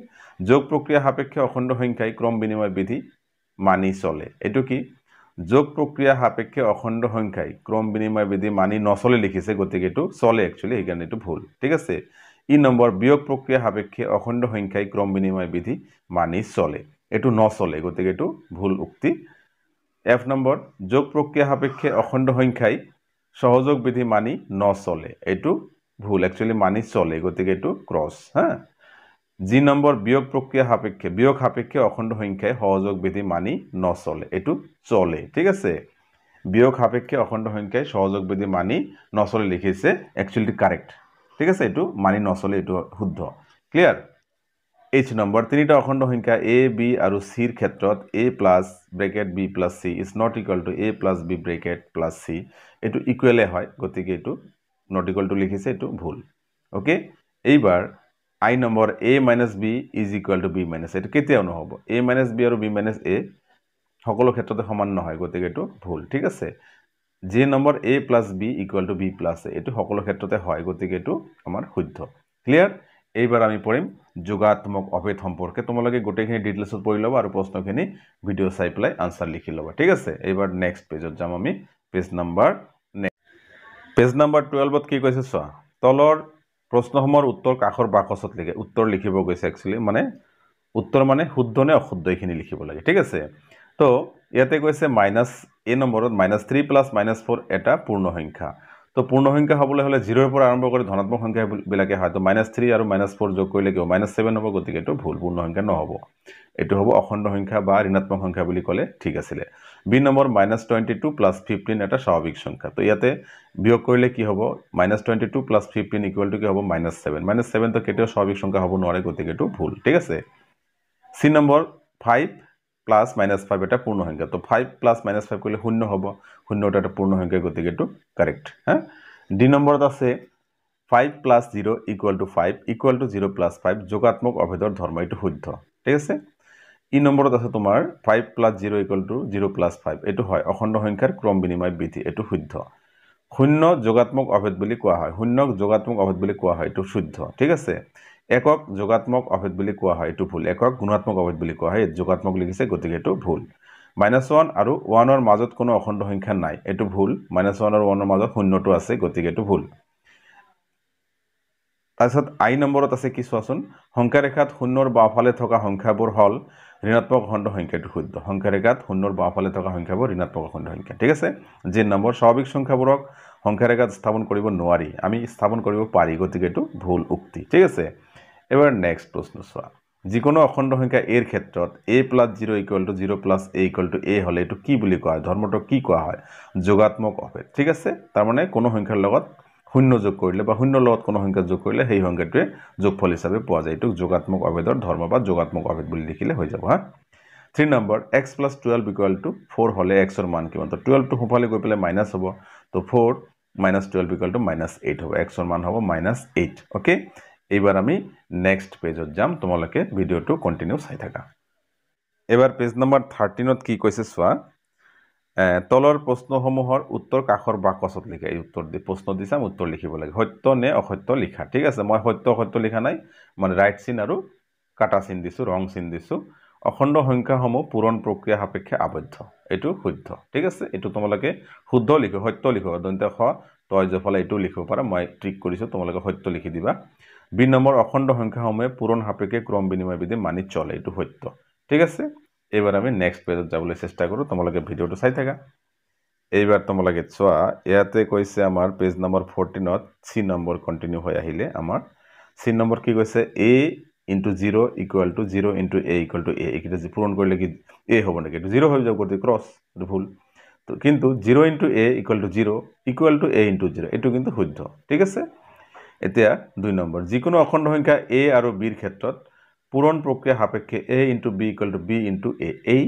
S1: যোগ প্ৰক্ৰিয়া সাপেক্ষে অখণ্ড সংখ্যাই ক্ৰম বিনিময় বিধি মানি চলে এইটো কি যোগ প্ৰক্ৰিয়া সাপেক্ষে অখণ্ড সংখ্যাই ক্ৰম বিনিময় বিধি মানি নচলে লিখিছে গতিকে এইটো চলে একচুৱেলি সেইকাৰণে এইটো ভুল ঠিক আছে ই নম্বৰ বিয়োগ প্ৰক্ৰিয়া সাপেক্ষে অখণ্ড সংখ্যাই ক্ৰম বিনিময় বিধি মানি চলে এইটো নচলে গতিকে এইটো ভুল উক্তি এফ নম্বৰ যোগ প্ৰক্ৰিয়া সাপেক্ষে অখণ্ড সংখ্যাই সহযোগ বিধি মানি নচলে এইটো ভুল একচুৱেলি মানি চলে গতিকে এইটো ক্ৰছ হা যি নম্বৰ বিয়োগ প্ৰক্ৰিয়া সাপেক্ষে বিয়োগ সাপেক্ষে অখণ্ড সংখ্যাই সহযোগ বিধি মানি নচলে এইটো চলে ঠিক আছে বিয়োগ সাপেক্ষে অখণ্ড সংখ্যাই সহযোগ বিধি মানি নচলে লিখিছে একচুৱেলি কাৰেক্ট ঠিক আছে এইটো মানি নচলে এইটো শুদ্ধ ক্লিয়াৰ এইচ নম্বৰ তিনিটা অখণ্ড সংখ্যা এ বি আৰু চিৰ ক্ষেত্ৰত A plus bracket B plus C is not equal to A plus B bracket plus C এইটো ইকুৱেলে হয় গতিকে এইটো নট ইকুৱেলটো লিখিছে এইটো ভুল অ'কে এইবাৰ I number A minus B is equal to B minus A এইটো কেতিয়াও নহ'ব এ মাইনাছ বি আৰু বি মাইনাছ এ সকলো ক্ষেত্ৰতে সমান নহয় গতিকে এইটো ভুল ঠিক আছে যে number A plus B equal to B plus A এইটো সকলো ক্ষেত্ৰতে হয় গতিকে এইটো আমাৰ শুদ্ধ ক্লিয়াৰ এইবাৰ আমি পঢ়িম যোগাত্মক অভেদ সম্পৰ্কে তোমালোকে গোটেইখিনি ডিটেইলছত পঢ়ি ল'বা আৰু প্ৰশ্নখিনি ভিডিঅ' চাই পেলাই আনচাৰ লিখি ল'বা ঠিক আছে এইবাৰ নেক্সট পেজত যাম আমি পেজ নম্বৰ নে পেজ নম্বৰ টুৱেলভত কি কৈছে চোৱা তলৰ প্ৰশ্নসমূহৰ উত্তৰ কাষৰ বাকচত লিখে উত্তৰ লিখিব গৈছে একচুৱেলি মানে উত্তৰ মানে শুদ্ধ নে অশুদ্ধ এইখিনি লিখিব লাগে ঠিক আছে তো ইয়াতে কৈছে মাইনাছ এ নম্বৰত minus three plus minus four এটা পূৰ্ণ সংখ্যা তো পূৰ্ণ সংখ্যা হ'বলৈ হ'লে জিৰ'ৰ পৰা আৰম্ভ কৰি ধনাত্মক সংখ্যাবিলাকে হয় তো মাইনাছ থ্ৰী আৰু মাইনাছ ফ'ৰ যোগ কৰিলে কিয় মাইনাছ ছেভেন হ'ব গতিকে এইটো ভুল পূৰ্ণ সংখ্যা নহ'ব এইটো হ'ব অখণ্ড সংখ্যা বা ঋণাত্মক সংখ্যা বুলি ক'লে ঠিক আছিলে B number minus twenty two plus fifteen একটা স্বাভাবিক সংখ্যা তো ইয়াতে বিয়োগ করলে কি হব minus twenty two plus fifteen equal to কি হব মাইনাস সেভেন মাইনাস সেভেন তো কেটেও স্বাভাবিক সংখ্যা হব নয় গতিকে একটু ভুল ঠিক আছে C number five plus minus five এটা পূর্ণ সংখ্যা তো ফাইভ প্লাস মাইনাস ফাইভ করলে শূন্য হব শূন্যটা একটা পূর্ণ সংখ্যা গতিকে একটু কারেক্ট হ্যাঁ ডি নম্বরত আছে five plus zero equal to five equal to zero plus five যোগাত্মক অভেদর ধর্ম এটা শুদ্ধ ঠিক আছে ই নম্বৰত আছে তোমাৰ five plus zero' equal to zero' plus five এইটো হয় অখণ্ড সংখ্যাৰ ক্ৰম বিনিময় বৃদ্ধি এইটো শুদ্ধ শূন্য যোগাত্মক অভেদ বুলি কোৱা হয় শূন্যক যোগাত্মক অভেদ বুলি কোৱা হয় এইটো শুদ্ধ ঠিক আছে একক যোগাত্মক অভেদ বুলি কোৱা হয় এইটো ভুল একক গুণাত্মক অভেদ বুলি কোৱা হয় ইয়াত যোগাত্মক লিখিছে গতিকে এইটো ভুল মাইনাছ ওৱান আৰু ওৱানৰ মাজত কোনো অখণ্ড সংখ্যা নাই এইটো ভুল মাইনাছ ওৱান আৰু ওৱানৰ মাজত শূন্যটো আছে গতিকে এইটো ভুল তাৰপিছত আই নম্বৰত আছে কি চোৱাচোন সংখ্যাৰেখাত শূন্যৰ বাওঁফালে থকা সংখ্যাবোৰ হ'ল ঋণাত্মক অখণ্ড সংখ্যাটো শুদ্ধ সংখ্যাৰেখাত শূন্যৰ বাওঁফালে থকা সংখ্যাবোৰ ঋণাত্মক অখণ্ড সংখ্যা ঠিক আছে যি নম্বৰ স্বাভাৱিক সংখ্যাবোৰক সংখ্যাৰেখাত স্থাপন কৰিব নোৱাৰি আমি স্থাপন কৰিব পাৰি গতিকে এইটো ভুল উক্তি ঠিক আছে এবাৰ নেক্সট প্ৰশ্ন চোৱা যিকোনো অখণ্ড সংখ্যা এৰ ক্ষেত্ৰত A plus zero' equal to zero' plus A equal to A হ'লে এইটো কি বুলি কোৱা হয় ধৰ্মটো কি কোৱা হয় যোগাত্মক অভেদ ঠিক আছে তাৰমানে কোনো সংখ্যাৰ লগত শূন্য যোগ করলে বা শূন্যর লগত কোনো সংখ্যা যোগ করলে সেই সংখ্যাটে যোগফল হিসাবে পয়া যায় এই যোগাত্মক আবেদর ধর্ম বা যোগাত্মক আবেদ বলে লিখলে হয়ে যাব হ্যাঁ three number X plus twelve equal to four হলে এক্সর মান কি তো টুয়েলভটো সোফালে গিয়ে পেলে মাইনাস হব তো four minus twelve equal to minus eight হব এক্সর মান হব মাইনাস এইট ওকে এইবার আমি নেক্সট পেজত যাম তোমালকে ভিডিওটো কন্টিনিউ চাই থাকা এবার পেজ নম্বর থার্টিনত কি কৈছে চা তলৰ প্ৰশ্নসমূহৰ উত্তৰ কাষৰ বাকচত লিখে এই উত্তৰ দি প্ৰশ্ন দি চাম উত্তৰ লিখিব লাগে সত্য নে অসত্য লিখা ঠিক আছে মই সত্য অসত্য লিখা নাই মানে ৰাইট চিন আৰু কাটা চিন দিছোঁ ৰং চিন দিছোঁ অখণ্ড সংখ্যাসমূহ পূৰণ প্ৰক্ৰিয়া সাপেক্ষে আবদ্ধ এইটো শুদ্ধ ঠিক আছে এইটো তোমালোকে শুদ্ধ লিখো সত্য লিখো দন্ত স তই যেফালে এইটো লিখিব পাৰা মই ট্ৰিক কৰিছোঁ তোমালোকে সত্য লিখি দিবা বি নম্বৰ অখণ্ড সংখ্যাসমূহে পূৰণ সাপেক্ষে ক্ৰম বিনিময় বিধি মানি চলে এইটো সত্য ঠিক আছে এইবাৰ আমি নেক্সট পেজত যাবলৈ চেষ্টা কৰোঁ তোমালোকে ভিডিঅ'টো চাই থাকা এইবাৰ তোমালোকে চোৱা ইয়াতে কৈছে আমাৰ পেজ নম্বৰ ফৰ্টিনত চি নম্বৰ কণ্টিনিউ হৈ আহিলে আমাৰ চি নম্বৰ কি কৈছে A into zero' equal to zero' into A equal to এইকেইটা যি পূৰণ কৰিলে কি এ হ'ব নেকি এইটো জিৰ' হৈ যাব গতিকে ক্ৰছ এইটো ভুল তো কিন্তু zero' into A equal to zero' equal to A into zero' এইটো কিন্তু শুদ্ধ ঠিক আছে এতিয়া দুই নম্বৰ যিকোনো অখণ্ড সংখ্যা এ আৰু বিৰ ক্ষেত্ৰত পূৰণ প্ৰক্ৰিয়া সাপেক্ষে A into B equal to B into A এই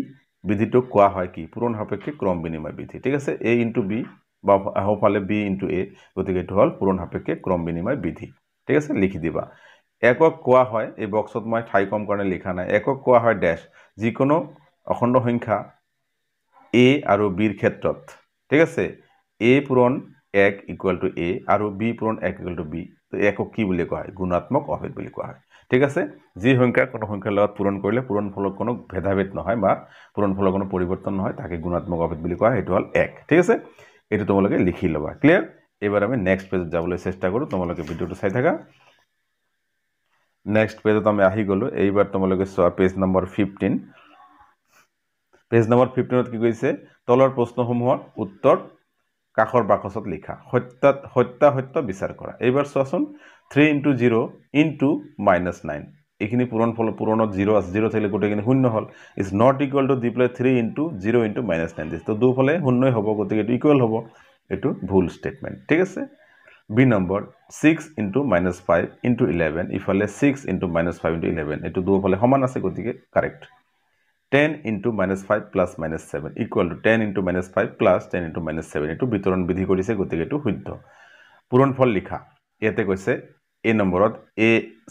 S1: বিধিটোক কোৱা হয় কি পূৰণ সাপেক্ষে ক্ৰম বিনিময় বিধি ঠিক আছে এ ইণ্টু বি বা সোঁফালে বি ইণ্টু এ গতিকে এইটো হ'ল পূৰণ সাপেক্ষে ক্ৰম বিনিময় বিধি ঠিক আছে লিখি দিবা একক কোৱা হয় এই বক্সত মই ঠাই কম কাৰণে লিখা নাই একক কোৱা হয় ডেচ যিকোনো অখণ্ড সংখ্যা এ আৰু বিৰ ক্ষেত্ৰত ঠিক আছে এ পূৰণ এক ইকুৱেল টু এ আৰু বি পূৰণ এক ইকুৱেল টু বি একক কি বুলি কোৱা হয় গুণাত্মক অভেদ বুলি কোৱা হয় ঠিক আছে যি সংখ্যা কোনো সংখ্যাৰ লগত পূৰণ কৰিলে পূৰণ ফলত কোনো ভেদাভেদ নহয় বা পূৰণ পূৰণফলৰ কোনো পৰিৱৰ্তন নহয় তাকে গুণাত্মক অভেদ বুলি কোৱা সেইটো হ'ল এক ঠিক আছে এইটো তোমালোকে লিখি ল'বা ক্লিয়াৰ এইবাৰ আমি নেক্সট পেজত যাবলৈ চেষ্টা কৰোঁ তোমালোকে ভিডিঅ'টো চাই থাকা নেক্সট পেজত আমি আহি গ'লোঁ এইবাৰ তোমালোকে চোৱা page number fifteen page number ফিফটিনত কি কৈছে তলৰ প্ৰশ্নসমূহৰ উত্তৰ কাষৰ বাকচত লিখা সত্যাত সত্যাসত্য বিচাৰ কৰা এইবাৰ চোৱাচোন three into zero' into minus nine এইখিনি পূৰণ ফল পূৰণত জিৰ' আছে জিৰ' থাকিলে গোটেইখিনি শূন্য হ'ল ইজ নট ইকুৱেল টু দিপ্লে three into zero' into minus nine দিছে তো দুফালে শূন্যই হ'ব গতিকে এইটো ইকুৱেল হ'ব এইটো ভুল ষ্টেটমেণ্ট ঠিক আছে B number six into minus five into eleven ইফালে six into minus five into eleven এইটো দুফালে সমান আছে গতিকে correct ten into minus five plus minus seven equal to ten into minus five plus ten into minus seven এইটো বিতৰণ বিধি কৰিছে গতিকে এইটো শুদ্ধ পূৰণফল লিখা ইয়াতে কৈছে এই নম্বৰত A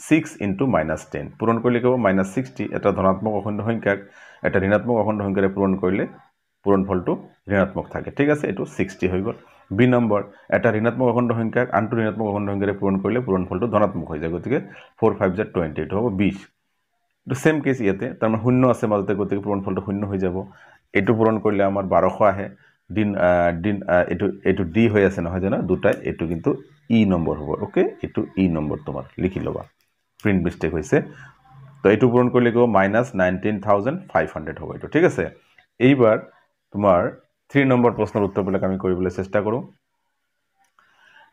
S1: six into minus ten পূৰণ কৰি লিখিব মাইনাছ ছিক্সটি এটা ধনাত্মক অখণ্ড সংখ্যাক এটা ঋণাত্মক অখণ্ড সংখ্যাৰে পূৰণ কৰিলে পূৰণফলটো ঋণাত্মক থাকে ঠিক আছে এইটো ছিক্সটি হৈ গ'ল বি নম্বৰ এটা ঋণাত্মক অখণ্ড সংখ্যাক আনটো ঋণাত্মক অখণ্ড সংখ্যাৰে পূৰণ কৰিলে পূৰণফলটো ধনাত্মক হৈ যায় গতিকে ফ'ৰ ফাইভ জেড টুৱেণ্টি এইটো হ'ব বিছ এইটো ছেম কেছ ইয়াতে তাৰমানে শূন্য আছে মাজতে গতিকে পূৰণফলটো শূন্য হৈ যাব এইটো পূৰণ কৰিলে আমাৰ বাৰশ আহে দিন দিন এইটো এইটো ডি হৈ আছে নহয় জানো দুটাই এইটো কিন্তু ই নম্বর হব ওকে এটু ই নম্বর তোমার লিখি লবা প্রিন্ট মিস্টেক হয়েছে তো এটু পূরণ করলে গো minus nineteen thousand five hundred হবো এটু ঠিক আছে এইবার তোমার থ্রি নম্বর প্রশ্নের উত্তরবিলাক আমি করবলে চেষ্টা করো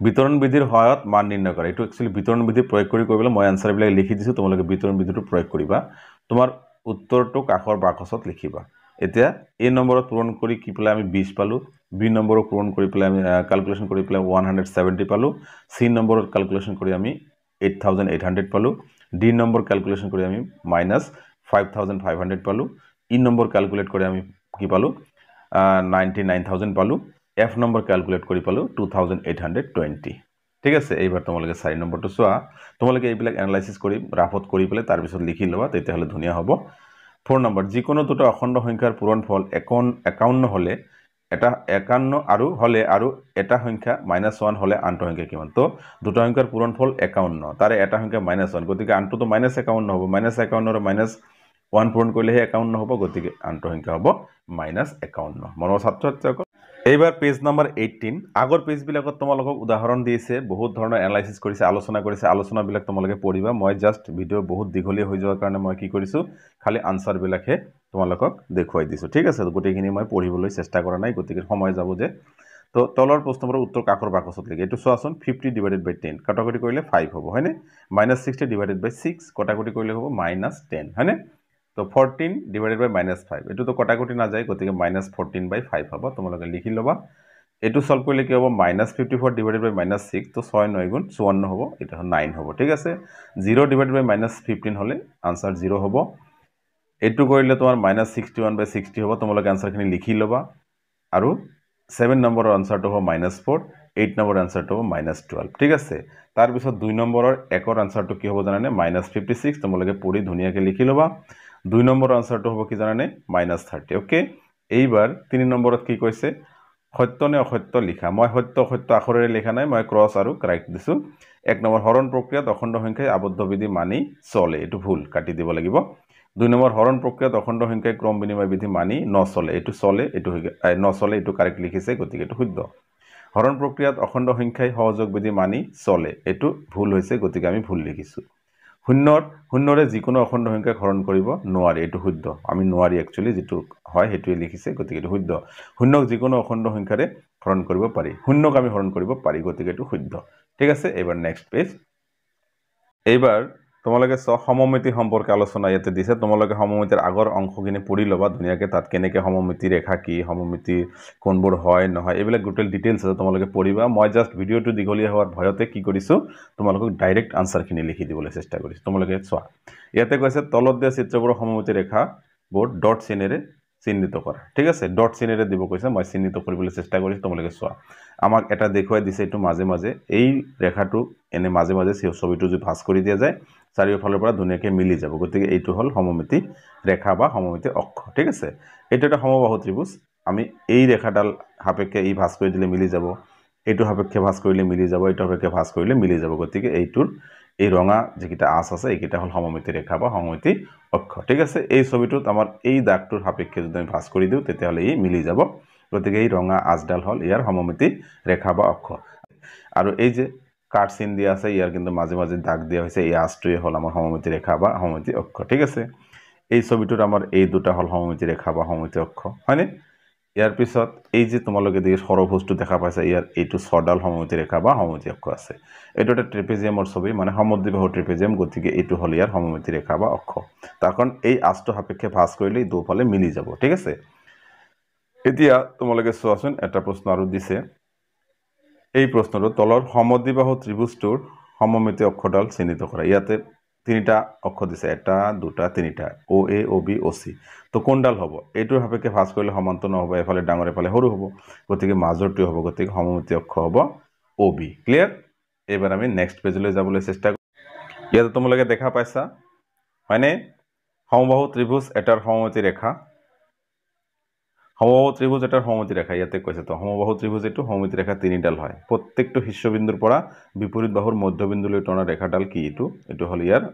S1: বিতরণ বিধির সহায়ত মান নির্ণয় করা এটু একচুয়ালি বিতরণ বিধি প্রয়োগ করে করবলে মই অ্যানসারবিলাক লিখি দিছো তোমালোকে বিতরণ বিধিটো প্রয়োগ করিবা তোমার উত্তরটো কাষর বাকসত লিখিবা এতিয়া এই নম্বৰত পূৰণ কৰি কি পেলাই আমি বিছ পালোঁ বি নম্বৰক পূৰণ কৰি পেলাই আমি কেলকুলেশ্যন কৰি পেলাই ওৱান হাণ্ড্ৰেড ছেভেণ্টি পালোঁ চি নম্বৰত কেলকুলেশ্যন কৰি আমি এইট থাউজেণ্ড এইট হাণ্ড্ৰেড পালোঁ ডি নম্বৰ কেলকুলেশ্যন কৰি আমি minus five thousand five hundred পালোঁ ই নম্বৰ কেলকুলেট কৰি আমি কি পালোঁ নাইণ্টি নাইন থাউজেণ্ড পালোঁ এফ নম্বৰ কেলকুলেট কৰি পালোঁ two thousand eight hundred twenty ঠিক আছে এইবাৰ তোমালোকে চাৰি নম্বৰটো চোৱা তোমালোকে এইবিলাক এনালাইচিছ কৰি ৰাফত কৰি পেলাই তাৰপিছত লিখি ল'বা তেতিয়াহ'লে ধুনীয়া হ'ব ফোৰ নম্বৰ যিকোনো দুটা অখণ্ড সংখ্যাৰ পূৰণ ফল এখন একাৱন্ন হলে এটা একাৱন্ন আৰু হলে আৰু এটা সংখ্যা মাইনাছ ওৱান হলে আনটো সংখ্যা কিমান তো দুটা সংখ্যাৰ পূৰণ ফল একাৱন্ন তাৰে এটা সংখ্যা মাইনাছ ওৱান গতিকে আনটোতো মাইনাছ একাৱন্ন হ'ব মাইনাছ একাৱন্ন আৰু মাইনাছ ওৱান পূৰণ কৰিলেহে একাৱন্ন হ'ব গতিকে আনটো সংখ্যা হ'ব মাইনাছ একাৱন্ন মনৰ ছাত্ৰ ছাত্ৰীসকল এইবাৰ পেজ নম্বৰ এইটিন আগৰ পেজবিলাকত তোমালোকক উদাহৰণ দিছে বহুত ধৰণৰ এনালাইচিছ কৰিছে আলোচনা কৰিছে আলোচনাবিলাক তোমালোকে পঢ়িবা মই জাষ্ট ভিডিঅ' বহুত দীঘলীয়া হৈ যোৱাৰ কাৰণে মই কি কৰিছোঁ খালি আনচাৰবিলাকহে তোমালোকক দেখুৱাই দিছোঁ ঠিক আছে গোটেইখিনি মই পঢ়িবলৈ চেষ্টা কৰা নাই গতিকে সময় যাব যে তো তলৰ প্ৰশ্নবোৰৰ উত্তৰ কাকৰ বাকচত লাগে এইটো চোৱাচোন ফিফটি ডিভাইডেড বাই টেন কটাকুটি কৰিলে ফাইভ হ'ব হয়নে minus sixty divided by six কটাকুটি কৰিলে হ'ব মাইনাছ টেন হয়নে তো fourteen divided by minus five এইটোতো কটাকটি নাযায় গতিকে মাইনাছ ফৰ্টিন বাই ফাইভ হ'ব তোমালোকে লিখি ল'বা এইটো চল্ভ কৰিলে কি হ'ব minus fifty four divided by minus six তো ছয় নয়গুণ চৌৱন্ন হ'ব এতিয়া নাইন হ'ব ঠিক আছে zero' divided by minus fifteen হ'লে আনচাৰ জিৰ' হ'ব এইটো কৰিলে তোমাৰ minus sixty one by sixty হ'ব তোমালোকে আনচাৰখিনি লিখি ল'বা আৰু ছেভেন নম্বৰৰ আনচাৰটো হ'ব মাইনাছ ফ'ৰ এইট নম্বৰ আনচাৰটো হ'ব মাইনাছ টুৱেল্ভ ঠিক আছে তাৰপিছত দুই নম্বৰৰ একৰ আনচাৰটো কি হ'ব জানানে মাইনাছ ফিফটি ছিক্স তোমালোকে পঢ়ি ধুনীয়াকৈ লিখি ল'বা দুই নম্বৰ আনচাৰটো হব কি জানানে মাইনাছ থাৰ্টি অ'কে এইবাৰ তিনি নম্বৰত কি কৈছে সত্য নে অসত্য লিখা মই সত্য সত্য আখৰেৰে লিখা নাই মই ক্ৰছ আৰু কাৰেক্ট দিছোঁ এক নম্বৰ হৰণ প্ৰক্ৰিয়াত অখণ্ড সংখ্যায় আবদ্ধবিধি মানি চলে এইটো ভুল কাটি দিব লাগিব দুই নম্বৰ হৰণ প্ৰক্ৰিয়াত অখণ্ড সংখ্যাই ক্ৰম বিনিময় বিধি মানি নচলে এইটো চলে এইটো নচলে এইটো কাৰেক্ট লিখিছে গতিকে এইটো শুদ্ধ হৰণ প্ৰক্ৰিয়াত অখণ্ড সংখ্যাই সহযোগ বিধি মানি চলে এইটো ভুল হৈছে গতিকে আমি ভুল লিখিছোঁ শূন্যৰ শূন্যৰে যিকোনো অখণ্ড সংখ্যাক হৰণ কৰিব নোৱাৰি এইটো শুদ্ধ আমি নোৱাৰি একচুৱেলি যিটো হয় সেইটোৱে লিখিছে গতিকে এইটো শুদ্ধ শূন্যক যিকোনো অখণ্ড সংখ্যাৰে হৰণ কৰিব পাৰি শূন্যক আমি হৰণ কৰিব পাৰি গতিকে এইটো শুদ্ধ ঠিক আছে এইবাৰ নেক্সট পেজ এইবাৰ তোমালোকে চ সমমিতি সম্পৰ্কে আলোচনা ইয়াতে দিছে তোমালোকে সমমিতিৰ আগৰ অংশখিনি পঢ়ি ল'বা ধুনীয়াকৈ তাত কেনেকৈ সমমিতি ৰেখা কি সমমিতি কোনবোৰ হয় নহয় এইবিলাক গোটেই ডিটেইলছ আছে তোমালোকে পঢ়িবা মই জাষ্ট ভিডিঅ'টো দীঘলীয়া হোৱাৰ ভয়তে কি কৰিছোঁ তোমালোকক ডাইৰেক্ট আনচাৰখিনি লিখি দিবলৈ চেষ্টা কৰিছোঁ তোমালোকে চোৱা ইয়াতে কৈছে তলত দিয়া চিত্ৰবোৰৰ সমমিতি ৰেখাবোৰ ডট চিনেৰে চিহ্নিত কৰা ঠিক আছে ডট চিনেৰে দিব কৈছে মই চিহ্নিত কৰিবলৈ চেষ্টা কৰিছোঁ তোমালোকে চোৱা আমাক এটা দেখুৱাই দিছে এইটো মাজে মাজে এই ৰেখাটো এনে মাজে মাজে ছবিটো যদি ভাঁজ কৰি দিয়া যায় চাৰিওফালৰ পৰা ধুনীয়াকৈ মিলি যাব গতিকে এইটো হ'ল সমমিতি ৰেখা বা সমমিতি অক্ষ ঠিক আছে এইটো এটা সমবাহু ত্ৰিভুজ আমি এই ৰেখাডাল সাপেক্ষে এই ভাঁজ কৰি দিলে মিলি যাব এইটো সাপেক্ষে ভাঁজ কৰিলে মিলি যাব এইটো সাপেক্ষে ভাঁজ কৰিলে মিলি যাব গতিকে এইটোৰ এই ৰঙা যিকেইটা আঁচ আছে এইকেইটা হ'ল সমমিতি ৰেখা বা সমমিতি অক্ষ ঠিক আছে এই ছবিটোত আমাৰ এই দাগটোৰ সাপেক্ষে যদি আমি ভাঁজ কৰি দিওঁ তেতিয়াহ'লে ই মিলি যাব গতিকে এই ৰঙা আঁচডাল হ'ল ইয়াৰ সমমিতি ৰেখা বা অক্ষ আৰু এই যে কাৰ্ডচিন দিয়া আছে ইয়াৰ কিন্তু মাজে মাজে দাগ দিয়া হৈছে এই আঁচটোৱে হ'ল আমাৰ সমমিতি ৰেখা বা সমমিতি অক্ষ ঠিক আছে এই ছবিটোত আমাৰ এই দুটা হ'ল সমমিতি ৰেখা বা সমমিতি অক্ষ হয়নে ইয়াৰ পিছত এই যে তোমালোকে দেখি সৰভোজটো দেখা পাইছা ইয়াৰ এইটো ছডাল সমতি ৰেখা বা সমতি অক্ষ আছে এইটো এটা ট্ৰেপেজিয়ামৰ ছবি মানে সমুদ্ৰী বাহু ট্ৰেপেজিয়াম গতিকে এইটো হ'ল ইয়াৰ সমতি ৰেখা বা অক্ষ তাৰ কাৰণ এই আঁচটো সাপেক্ষে ভাঁজ কৰিলে দুফালে মিলি যাব ঠিক আছে এতিয়া তোমালোকে চোৱাচোন এটা প্ৰশ্ন আৰু দিছে এই প্ৰশ্নটো তলৰ সমদ্বিবাহু ত্ৰিভুজটোৰ সমমিতি অক্ষডাল চিহ্নিত কৰা ইয়াতে তিনিটা অক্ষ দিছে এটা দুটা তিনিটা অ এ অ বি অ চি তো কোনডাল হ'ব এইটোৰ সাপেক্ষে ভাঁজ কৰিলে সমান্ত নহ'ব এফালে ডাঙৰ এফালে সৰু হ'ব গতিকে মাজৰটোৱে হ'ব গতিকে সমমিতি অক্ষ হ'ব অ বি ক্লিয়াৰ এইবাৰ আমি নেক্সট পেজলৈ যাবলৈ চেষ্টা কৰোঁ ইয়াতে তোমালোকে দেখা পাইছা হয়নে সমবাহু ত্ৰিভুজ এটাৰ সমমিতি ৰেখা সমবাহু ত্ৰিভুজ এটাৰ সমিতি ৰেখা ইয়াতে কৈছে তো সমবাহু ত্ৰিভুজ এইটো সমিতি ৰেখা তিনিডাল হয় প্ৰত্যেকটো শিষ্যবিন্দুৰ পৰা বিপৰীত বাহুৰ মধ্যবিন্দুলৈ টনা ৰেখাডাল কি এইটো এইটো হ'ল ইয়াৰ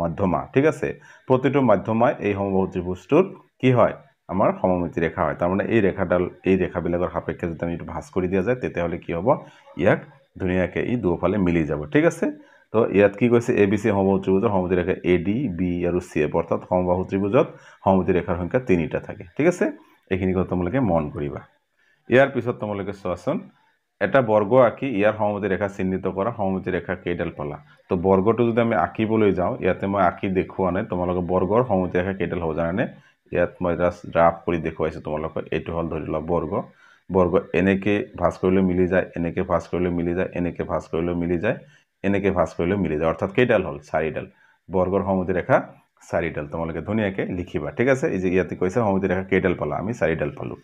S1: মাধ্যমা ঠিক আছে প্ৰতিটো মাধ্যমাই এই সমবাহু ত্ৰিভুজটোৰ কি হয় আমাৰ সমমিতি ৰেখা হয় তাৰমানে এই ৰেখাডাল এই ৰেখাবিলাকৰ সাপেক্ষে যদি আমি এইটো ভাঁজ কৰি দিয়া যায় তেতিয়াহ'লে কি হ'ব ইয়াক ধুনীয়াকৈ ই দুয়োফালে মিলি যাব ঠিক আছে তো ইয়াত কি কৈছে এ বি চি সমবাহু ত্ৰিভুজৰ সমিতি ৰেখা এ ডি বি আৰু চি এফ অৰ্থাৎ সমবাহু ত্ৰিভুজত সমিতি ৰেখাৰ সংখ্যা তিনিটা থাকে ঠিক আছে এইখিনি কথা তোমালোকে মন কৰিবা ইয়াৰ পিছত তোমালোকে চোৱাচোন এটা বৰ্গ আঁকি ইয়াৰ সহমতি ৰেখা চিহ্নিত কৰা সহমতি ৰেখা কেইডাল পালা তো বৰ্গটো যদি আমি আঁকিবলৈ যাওঁ ইয়াতে মই আঁকি দেখুওৱা নাই তোমালোকে বৰ্গৰ সহমতি ৰেখা কেইডাল হ'ব জানানে ইয়াত মই জাষ্ট ড্ৰাফ কৰি দেখুৱাইছোঁ তোমালোকক এইটো হ'ল ধৰি লোৱা বৰ্গ বৰ্গ এনেকৈ ভাঁজ কৰিলেও মিলি যায় এনেকৈ ভাঁজ কৰিলেও মিলি যায় এনেকৈ ভাঁজ কৰিলেও মিলি যায় এনেকৈ ভাঁজ কৰিলেও মিলি যায় অৰ্থাৎ কেইডাল হ'ল চাৰিডাল বৰ্গৰ সহমতি ৰেখা চাৰিডাল তোমালোকে ধুনীয়াকৈ লিখিবা ঠিক আছে এই যে ইয়াতে কৈছে সমিতি ৰেখা কেইডাল পালা আমি চাৰিডাল পালোঁ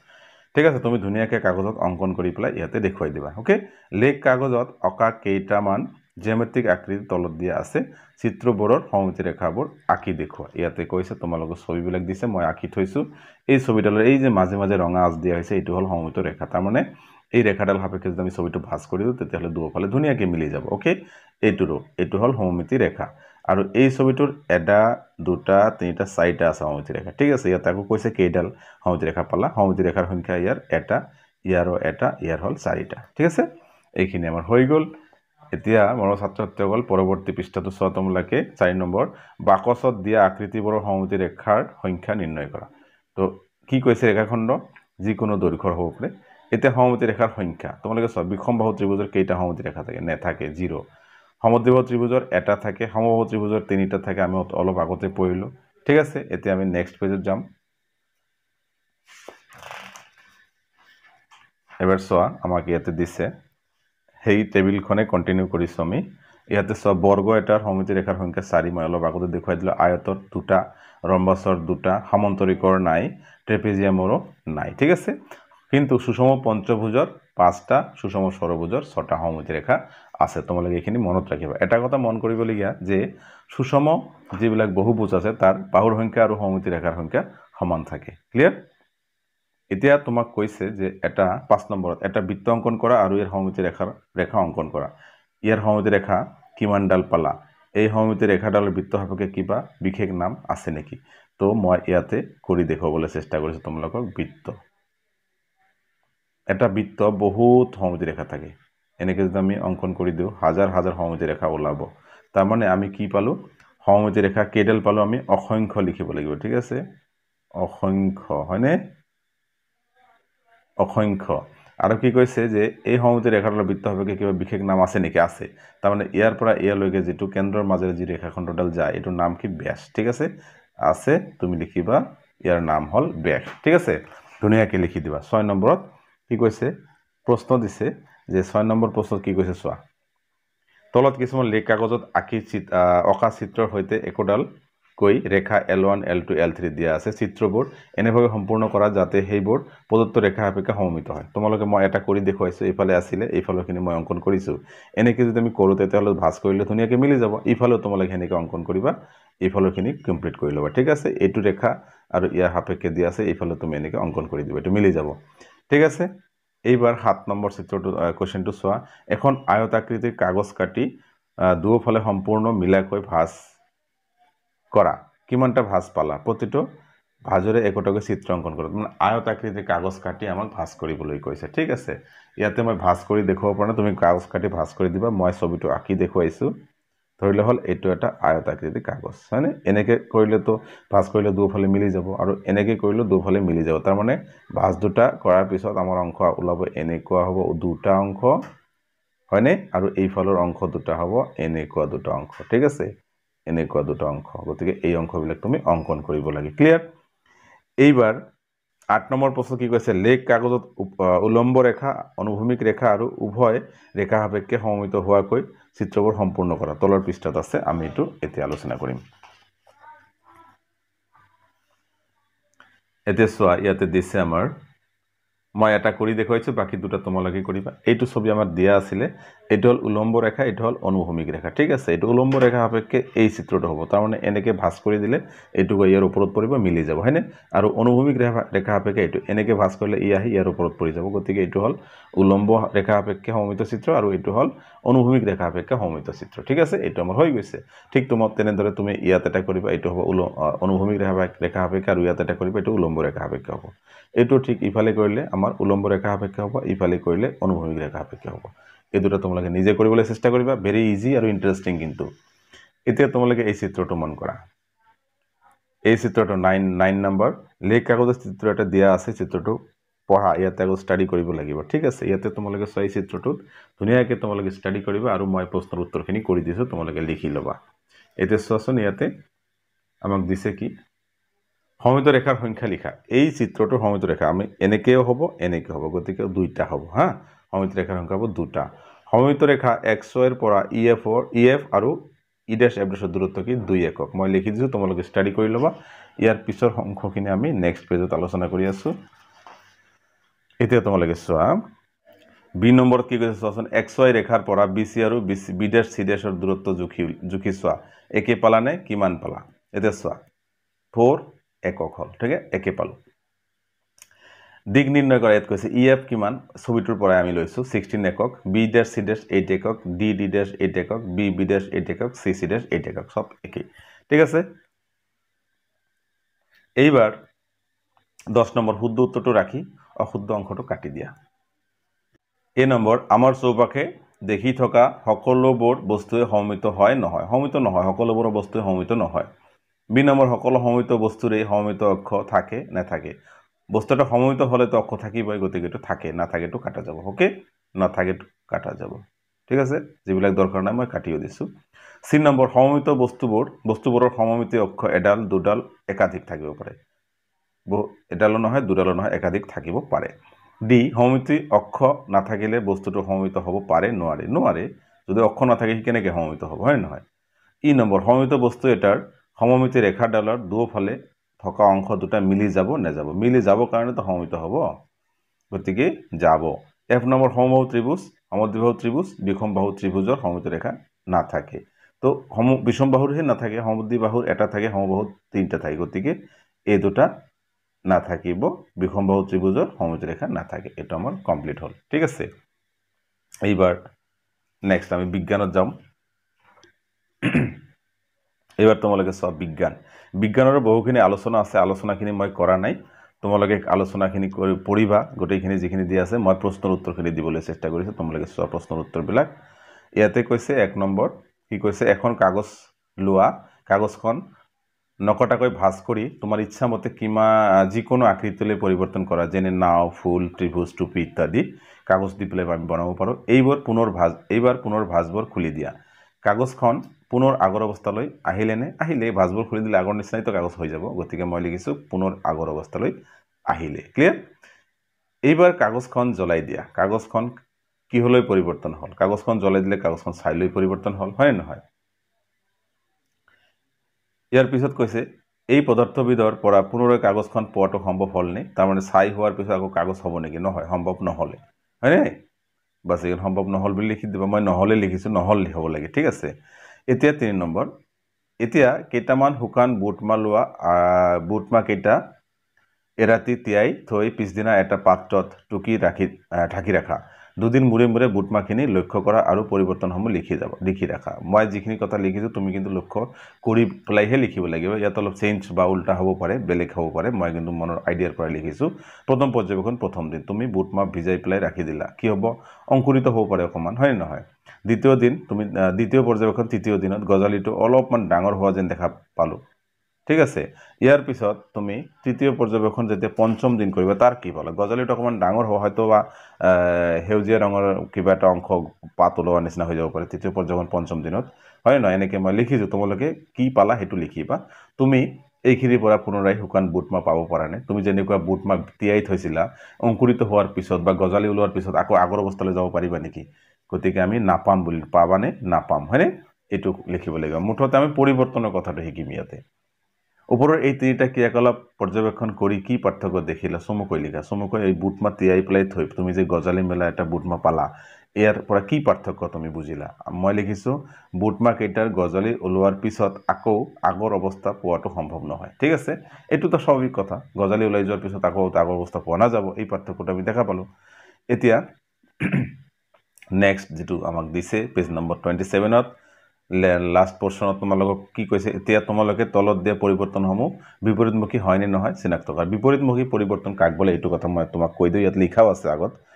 S1: ঠিক আছে তুমি ধুনীয়াকৈ কাগজত অংকন কৰি পেলাই ইয়াতে দেখুৱাই দিবা অ'কে লেক কাগজত অঁকা কেইটামান জিঅ'মেট্ৰিক আকৃতি তলত দিয়া আছে চিত্ৰবোৰৰ সমিতি ৰেখাবোৰ আঁকি দেখুৱা ইয়াতে কৈছে তোমালোকৰ ছবিবিলাক দিছে মই আঁকি থৈছোঁ এই ছবিডালৰ এই যে মাজে মাজে ৰঙা আঁচ দিয়া হৈছে এইটো হ'ল সমিত ৰেখা তাৰমানে এই ৰেখাডাল সাপেক্ষে যদি আমি ছবিটো ভাজ কৰি দিওঁ তেতিয়াহ'লে দুয়োফালে ধুনীয়াকৈ মিলি যাব অ'কে এইটোৰো এইটো হ'ল সমিতি ৰেখা আৰু এই ছবিটোত এটা দুটা তিনিটা চাৰিটা আছে সমিতিৰেখা ঠিক আছে ইয়াত আকৌ কৈছে কেইডাল সমিতিৰেখা পালা সমিতিৰেখাৰ সংখ্যা ইয়াৰ এটা ইয়াৰো এটা ইয়াৰ হ'ল চাৰিটা ঠিক আছে এইখিনি আমাৰ হৈ গ'ল এতিয়া মোৰ ছাত্ৰ ছাত্ৰীসকল পৰৱৰ্তী পৃষ্ঠাটো চোৱাতমলৈকে চাৰি নম্বৰ বাকচত দিয়া আকৃতিবোৰৰ সমিতিৰেখাৰ সংখ্যা নিৰ্ণয় কৰা তো কি কৈছে ৰেখাখণ্ড যিকোনো দৈৰ্ঘ্যৰ হ'ব পাৰে এতিয়া সমিতিৰেখাৰ সংখ্যা তোমালোকে চোৱা বিষম বাহু ত্ৰিভুজৰ কেইটা সমিতিৰেখা থাকে নেথাকে জিৰ' সমদ্রিভ ত্রিভুজৰ এটা থাকে সমবাহু ত্ৰিভুজৰ তিনিটা থাকে আমি অলপ আগতে পড়ল ঠিক আছে এতিয়া আমি নেক্সট পেজত যাম এবাৰ চোৱা আমাক ইয়াতে দিছে সেই টেবুলখনে কণ্টিনিউ কৰিছোঁ আমি ইয়াতে চোৱা বৰ্গ এটাৰ সমমিতি ৰেখাৰ সংখ্যা চারি মানে অলপ আগতে দেখুৱাই দিলোঁ আয়তর দুটা রম্বাসর দুটা সামন্তৰিকৰ নাই ট্ৰেপেজিয়ামৰো নাই ঠিক আছে কিন্তু সুষম পঞ্চভুজর পাঁচটা সুষম সৌরভুজর ছটা সমিতি রেখা আছে তোমালে এখানে মনত রাখবা এটা কথা মন করবলিয়া যে সুষম যা বহুভুজ আছে তার বাহুর সংখ্যা আর সমিতি রেখার সংখ্যা সমান থাকে ক্লিয়ার এতিয়া তোমাক কৈছে যে এটা পাঁচ নম্বর একটা বৃত্ত অঙ্কন করা আর এর সমিতি রেখার রেখা অঙ্কন করা ইয়ার সমিতি রেখা কিমান ডাল পালা এই সমিতি রেখাডালের বৃত্ত সাপেক্ষে কিবা বিশেষ নাম আছে নেকি তো মই ইয়াতে করে দেখাবলে চেষ্টা করেছো তোমালক বৃত্ত এটা বৃত্ত বহুত সমিতি ৰেখা থাকে এনেকৈ যদি আমি অঙ্কন কৰি দিওঁ হাজাৰ হাজাৰ সমিতি ৰেখা ওলাব তাৰমানে আমি কি পালোঁ সমিতি ৰেখা কেইডাল পালোঁ আমি অসংখ্য লিখিব লাগিব ঠিক আছে অসংখ্য হয়নে অসংখ্য আৰু কি কৈছে যে এই সমিতি ৰেখাডালৰ বৃত্ত হিচাপে কিবা বিশেষ নাম আছে নেকি আছে তাৰমানে ইয়াৰ পৰা ইয়ালৈকে যিটো কেন্দ্ৰৰ মাজেৰে যি ৰেখাখণ্ডডাল যায় এইটোৰ নাম কি বেছ ঠিক আছে আছে তুমি লিখিবা ইয়াৰ নাম হ'ল বেগ ঠিক আছে ধুনীয়াকৈ লিখি দিবা ছয় নম্বৰত কি কৈছে প্ৰশ্ন দিছে যে ছয় নম্বৰ প্ৰশ্নত কি কৈছে চোৱা তলত কিছুমান লেখ কাগজত আঁকি অঁকা চিত্ৰৰ সৈতে একোডাল কৈ ৰেখা L one L two L three দিয়া আছে চিত্ৰবোৰ এনেভাৱে সম্পূৰ্ণ কৰা যাতে সেইবোৰ প্ৰদত্ত ৰেখা সাপেক্ষে সমমিত হয় তোমালোকে মই এটা কৰি দেখুৱাইছোঁ এইফালে আছিলে এইফালৰখিনি মই অংকন কৰিছোঁ এনেকৈ যদি আমি কৰোঁ তেতিয়াহ'লে ভাঁজ কৰিলে ধুনীয়াকৈ মিলি যাব এইফালেও তোমালোকে সেনেকৈ অংকন কৰিবা এইফালৰখিনি কমপ্লিট কৰি ল'বা ঠিক আছে এইটো ৰেখা আৰু ইয়াৰ সাপেক্ষে দিয়া আছে এইফালে তুমি এনেকৈ অংকন কৰি দিবা এইটো মিলি যাব ঠিক আছে এইবার সাত নম্বর চিত্ৰটো কুৱেশ্যনটো চোৱা এখন আয়তাকৃতিৰ কাগজ কাটি দুয়োফালে সম্পূৰ্ণ মিলাকৈ ভাঁজ কৰা কিমানটা ভাঁজ পালা প্ৰতিটো ভাঁজৰে একোটাকৈ চিত্র অঙ্কন কৰা মানে আয়তাকৃতিৰ কাগজ কাটি আমাক ভাঁজ কৰিবলৈ কৈছে ঠিক আছে ইয়াতে মই ভাঁজ কৰি দেখুৱাব পৰা নাই তুমি কাগজ কাটি ভাজ কৰি দিবা মই ছবিটো আঁকি দেখুৱাইছোঁ ধৰি লোৱা হ'ল এইটো এটা আয়তাকৃতি কাগজ হয়নে এনেকৈ কৰিলেতো ভাঁজ কৰিলে দুফালে মিলি যাব আৰু এনেকৈ কৰিলেও দুফালে মিলি যাব তাৰমানে ভাঁজ দুটা কৰাৰ পিছত আমাৰ অংশ ওলাব এনেকুৱা হ'ব দুটা অংশ হয়নে আৰু এইফালৰ অংশ দুটা হ'ব এনেকুৱা দুটা অংশ ঠিক আছে এনেকুৱা দুটা অংশ গতিকে এই অংশবিলাক তুমি অংকন কৰিব লাগে ক্লিয়াৰ এইবাৰ আট নম্বৰ প্ৰশ্ন কি কৈছে লেক কাগজত উলম্ব ৰেখা অনুভূমিক ৰেখা আৰু উভয় ৰেখা সাপেক্ষে সমমিত হোৱাকৈ চিত্ৰবোৰ সম্পূৰ্ণ কৰা তলৰ পৃষ্ঠাত আছে আমি এইটো এতিয়া আলোচনা কৰিম এতিয়া চোৱা ইয়াতে দিছে আমাৰ মই এটা কৰি দেখুৱাইছোঁ বাকী দুটা তোমালোকে কৰিবা এইটো ছবি আমাৰ দিয়া আছিলে এইটো হ'ল উলম্ব ৰেখা এইটো হ'ল অনুভূমিক ৰেখা ঠিক আছে এইটো উলম্ব ৰেখা সাপেক্ষে এই চিত্ৰটো হ'ব তাৰমানে এনেকৈ ভাঁজ কৰি দিলে এইটো ইয়াৰ ওপৰত পৰিব মিলি যাব হয়নে আৰু অনুভূমিক ৰেখা ৰেখা সাপেক্ষে এইটো এনেকৈ ভাঁজ কৰিলে ই আহি ইয়াৰ ওপৰত পৰি যাব গতিকে এইটো হ'ল উলম্ব ৰেখা সাপেক্ষে সমিত চিত্ৰ আৰু এইটো হ'ল অনুভূমিক ৰেখা সাপেক্ষে সমিত চিত্ৰ ঠিক আছে এইটো আমাৰ হৈ গৈছে ঠিক তোমাক তেনেদৰে তুমি ইয়াত এটা কৰিবা এইটো হ'ব অনুভূমিক ৰেখা ৰেখা সাপেক্ষে আৰু ইয়াত এটা কৰিবা এইটো উলম্ব ৰেখা সাপেক্ষে হ'ব এইটো ঠিক ইফালে কৰিলে আমাৰ আমাৰ উলম্ব ৰেখা সাপেক্ষে হ'ব ইফালে কৰিলে অনুভূমিক ৰেখা সাপেক্ষে হ'ব এই দুটা তোমালোকে নিজে কৰিবলৈ চেষ্টা কৰিবা ভেৰি ইজি আৰু ইণ্টাৰেষ্টিং কিন্তু এতিয়া তোমালোকে এই চিত্ৰটো মন কৰা এই চিত্ৰটো নাইন নাইন নম্বৰ লেখ কাগজৰ চিত্ৰ এটা দিয়া আছে চিত্ৰটো পঢ়া ইয়াতে আকৌ ষ্টাডি কৰিব লাগিব ঠিক আছে ইয়াতে তোমালোকে চোৱা এই চিত্ৰটোত ধুনীয়াকৈ তোমালোকে ষ্টাডি কৰিবা আৰু মই প্ৰশ্নৰ উত্তৰখিনি কৰি দিছোঁ তোমালোকে লিখি ল'বা এতিয়া চোৱাচোন ইয়াতে আমাক দিছে কি সমিত ৰেখাৰ সংখ্যা লিখা এই চিত্ৰটোৰ সমিত ৰেখা আমি এনেকৈও হ'ব এনেকৈ হ'ব গতিকে দুইটা হ'ব হা সমিত ৰেখাৰ সংখ্যা হ'ব দুটা সমিত ৰেখা এক্সৱৰ পৰা ই এফৰ ই এফ আৰু ই ডেছ এফ ডেছৰ দূৰত্ব কি দুই একক মই লিখি দিছোঁ তোমালোকে ষ্টাডি কৰি ল'বা ইয়াৰ পিছৰ অংশখিনি আমি নেক্সট পেজত আলোচনা কৰি আছোঁ এতিয়া তোমালোকে চোৱা বি নম্বৰত কি কৈছে চোৱাচোন এক্স ৱাই ৰেখাৰ পৰা বি চি আৰু B C B dash C ডেছৰ দূৰত্ব জুখি জুখি চোৱা একে পালানে কিমান পালা এতিয়া চোৱা ফ'ৰ একক হল ঠিক আছে একে পালো দিক নির্ণয় কৰা ইয়াত কৈছে ই e এফ কিমান ছবিটোৰ পৰাই আমি লৈছোঁ ছিক্সটিন একক B dash C dash eight একক ডি ডি ডেছ এইট একক বি বি ডেছ এইট একক চি চি ডেছ এইট একক সব একেই ঠিক আছে এইবার দশ নম্বর শুদ্ধ উত্তরটো রাখি অশুদ্ধ অংশটো কাটি দিয়া এই নম্বৰ আমাৰ চৌপাশে দেখি থকা সকলোবোৰ বস্তুৱে সমিত হয় নহয় সমিত নহয় সকলোবোৰ বস্তুৱে সমিত নহয় বি নম্বৰ সকলো সমিত বস্তুৰেই সমিত অক্ষ থাকে নাথাকে বস্তু এটা সমিত হ'লেতো অক্ষ থাকিবই গতিকেতো থাকে নাথাকেতো কাটা যাব অ'কে নাথাকেতো কাটা যাব ঠিক আছে যিবিলাক দৰকাৰ নাই মই কাটিও দিছোঁ চি নম্বৰ সমিত বস্তুবোৰ বস্তুবোৰৰ সমমিতি অক্ষ এডাল দুডাল একাধিক থাকিব পাৰে এডালো নহয় দুডালো নহয় একাধিক থাকিব পাৰে ডি সমিতি অক্ষ নাথাকিলে বস্তুটো সমিত হ'ব পাৰে নোৱাৰে নোৱাৰে যদি অক্ষ নাথাকে সি কেনেকৈ সমিত হ'ব হয় নহয় ই নম্বৰ সমিত বস্তু এটাৰ সমমিতি ৰেখাডালৰ দুয়োফালে থকা অংশ দুটা মিলি যাব নেযাব মিলি যাব কাৰণেতো সমমিত হ'ব গতিকে যাব এফ নম্বৰ সমবাহু ত্ৰিভুজ সমদ্বিবাহু ত্ৰিভুজ বিষম বাহু ত্ৰিভুজৰ সমমিতি ৰেখা নাথাকে তো সম বিষম নাথাকে সমদ্বিবাহুৰ এটা থাকে সমবাহু তিনিটা থাকে গতিকে এই দুটা নাথাকিব বিষম বাহু ত্ৰিভুজৰ সমমিতি ৰেখা নাথাকে এইটো আমাৰ কমপ্লিট হ'ল ঠিক আছে এইবাৰ নেক্সট আমি বিজ্ঞানত যাম এইবাৰ তোমালোকে চোৱা বিজ্ঞান বিজ্ঞানৰ বহুখিনি আলোচনা আছে আলোচনাখিনি মই কৰা নাই তোমালোকে আলোচনাখিনি কৰি পঢ়িবা গোটেইখিনি যিখিনি দিয়া আছে মই প্ৰশ্নৰ উত্তৰখিনি দিবলৈ চেষ্টা কৰিছোঁ তোমালোকে চোৱা প্ৰশ্নৰ উত্তৰবিলাক ইয়াতে কৈছে এক নম্বৰ কি কৈছে এখন কাগজ লোৱা কাগজখন নকটাকৈ ভাঁজ কৰি তোমাৰ ইচ্ছামতে কিমান যিকোনো আকৃতিলৈ পৰিৱৰ্তন কৰা যেনে নাও ফুল ত্ৰিভুজ টুপি ইত্যাদি কাগজ দি পেলাই আমি বনাব পাৰোঁ এইবোৰ পুনৰ ভাঁজ এইবাৰ পুনৰ ভাঁজবোৰ খুলি দিয়া কাগজখন পুনৰ আগৰ অৱস্থালৈ আহিলেনে আহিলে এই ভাঁজবোৰ খুলি দিলে আগৰ নিচিনাই তো কাগজ হৈ যাব গতিকে মই লিখিছোঁ পুনৰ আগৰ অৱস্থালৈ আহিলে ক্লিয়াৰ এইবাৰ কাগজখন জ্বলাই দিয়া কাগজখন কিহলৈ পৰিৱৰ্তন হ'ল কাগজখন জ্বলাই দিলে কাগজখন চাইলৈ পৰিৱৰ্তন হ'ল হয়নে নহয় ইয়াৰ পিছত কৈছে এই পদাৰ্থবিধৰ পৰা পুনৰ কাগজখন পোৱাটো সম্ভৱ হ'লনে তাৰমানে চাই হোৱাৰ পিছত আকৌ কাগজ হ'ব নেকি নহয় সম্ভৱ নহ'লে হয়নে বাছ এইখন সম্ভৱ নহ'ল বুলি লিখি দিব মই নহ'লে লিখিছোঁ নহ'লে হ'ব লাগে ঠিক আছে এতিয়া তিনি নম্বৰ এতিয়া কেইটামান শুকান বুটমা লোৱা বুটমাকেইটা এৰাতি তিয়াই থৈ পিছদিনা এটা পাত্ৰত টুকি ৰাখি ঢাকি ৰাখা দুদিন মূৰে মূৰে বুটমাখিনি লক্ষ্য কৰা আৰু পৰিৱৰ্তনসমূহ লিখি যাব লিখি ৰাখা মই যিখিনি কথা লিখিছোঁ তুমি কিন্তু লক্ষ্য কৰি পেলাইহে লিখিব লাগিব ইয়াত অলপ চেঞ্জ বা ওল্টা হ'ব পাৰে বেলেগ হ'ব পাৰে মই কিন্তু মনৰ আইডিয়াৰ পৰা লিখিছোঁ প্ৰথম পৰ্যবেক্ষণ প্ৰথম দিন তুমি বুটমাপ ভিজাই পেলাই ৰাখি দিলা কি হ'ব অংকুৰিত হ'ব পাৰে অকণমান হয় নহয় দ্বিতীয় দিন তুমি দ্বিতীয় পৰ্যবেক্ষণ তৃতীয় দিনত গজালিটো অলপমান ডাঙৰ হোৱা যেন দেখা পালোঁ ঠিক আছে ইয়াৰ পিছত তুমি তৃতীয় পৰ্যবেক্ষণ যেতিয়া পঞ্চম দিন কৰিবা তাৰ কি পালা গজালিটো অকণমান ডাঙৰ হ'ব হয়তো বা সেউজীয়া ৰঙৰ কিবা এটা অংশ পাত ওলোৱাৰ নিচিনা হৈ যাব পাৰে তৃতীয় পৰ্যবেক্ষণ পঞ্চম দিনত হয় নহয় এনেকৈ মই লিখিছোঁ তোমালোকে কি পালা সেইটো লিখিবা তুমি এইখিনিৰ পৰা পুনৰাই শুকান বুটমা পাব পৰা নাই তুমি যেনেকুৱা বুটমা তিয়াই থৈছিলা অংকুৰিত হোৱাৰ পিছত বা গজালি ওলোৱাৰ পিছত আকৌ আগৰ অৱস্থালৈ যাব পাৰিবা নেকি গতিকে আমি নাপাম বুলি পাবানে নাপাম হয়নে এইটো লিখিব লাগিব মুঠতে আমি পৰিৱৰ্তনৰ কথাটো শিকিম ইয়াতে ওপৰৰ এই তিনিটা ক্ৰিয়াকলাপ পৰ্যবেক্ষণ কৰি কি পাৰ্থক্য দেখিলা চমুকৈ লিখা চমুকৈ এই বুটমা তিয়াই পেলাই থৈ তুমি যে গজালি মেলা এটা বুটমা পালা ইয়াৰ পৰা কি পাৰ্থক্য তুমি বুজিলা মই লিখিছোঁ বুটমা কেইটাৰ গজালি ওলোৱাৰ পিছত আকৌ আগৰ অৱস্থা পোৱাটো সম্ভৱ নহয় ঠিক আছে এইটোতো স্বাভাৱিক কথা গজালি ওলাই যোৱাৰ পিছত আকৌ আগৰ অৱস্থা পোৱা নাযাব এই পাৰ্থক্যটো আমি দেখা পালোঁ এতিয়া নেক্সট [coughs] যিটো আমাক দিছে পেজ নম্বৰ টুৱেণ্টি ছেভেনত লাষ্ট পৰ্চনত তোমালোকক কি কৈছে এতিয়া তোমালোকে তলত দিয়া পৰিৱৰ্তনসমূহ বিপৰীতমুখী হয় নে নহয় চিনাক্ত কৰা বিপৰীতমুখী পৰিৱৰ্তন কাক বোলে এইটো কথা মই তোমাক কৈ দিওঁ ইয়াত লিখাও আছে আগত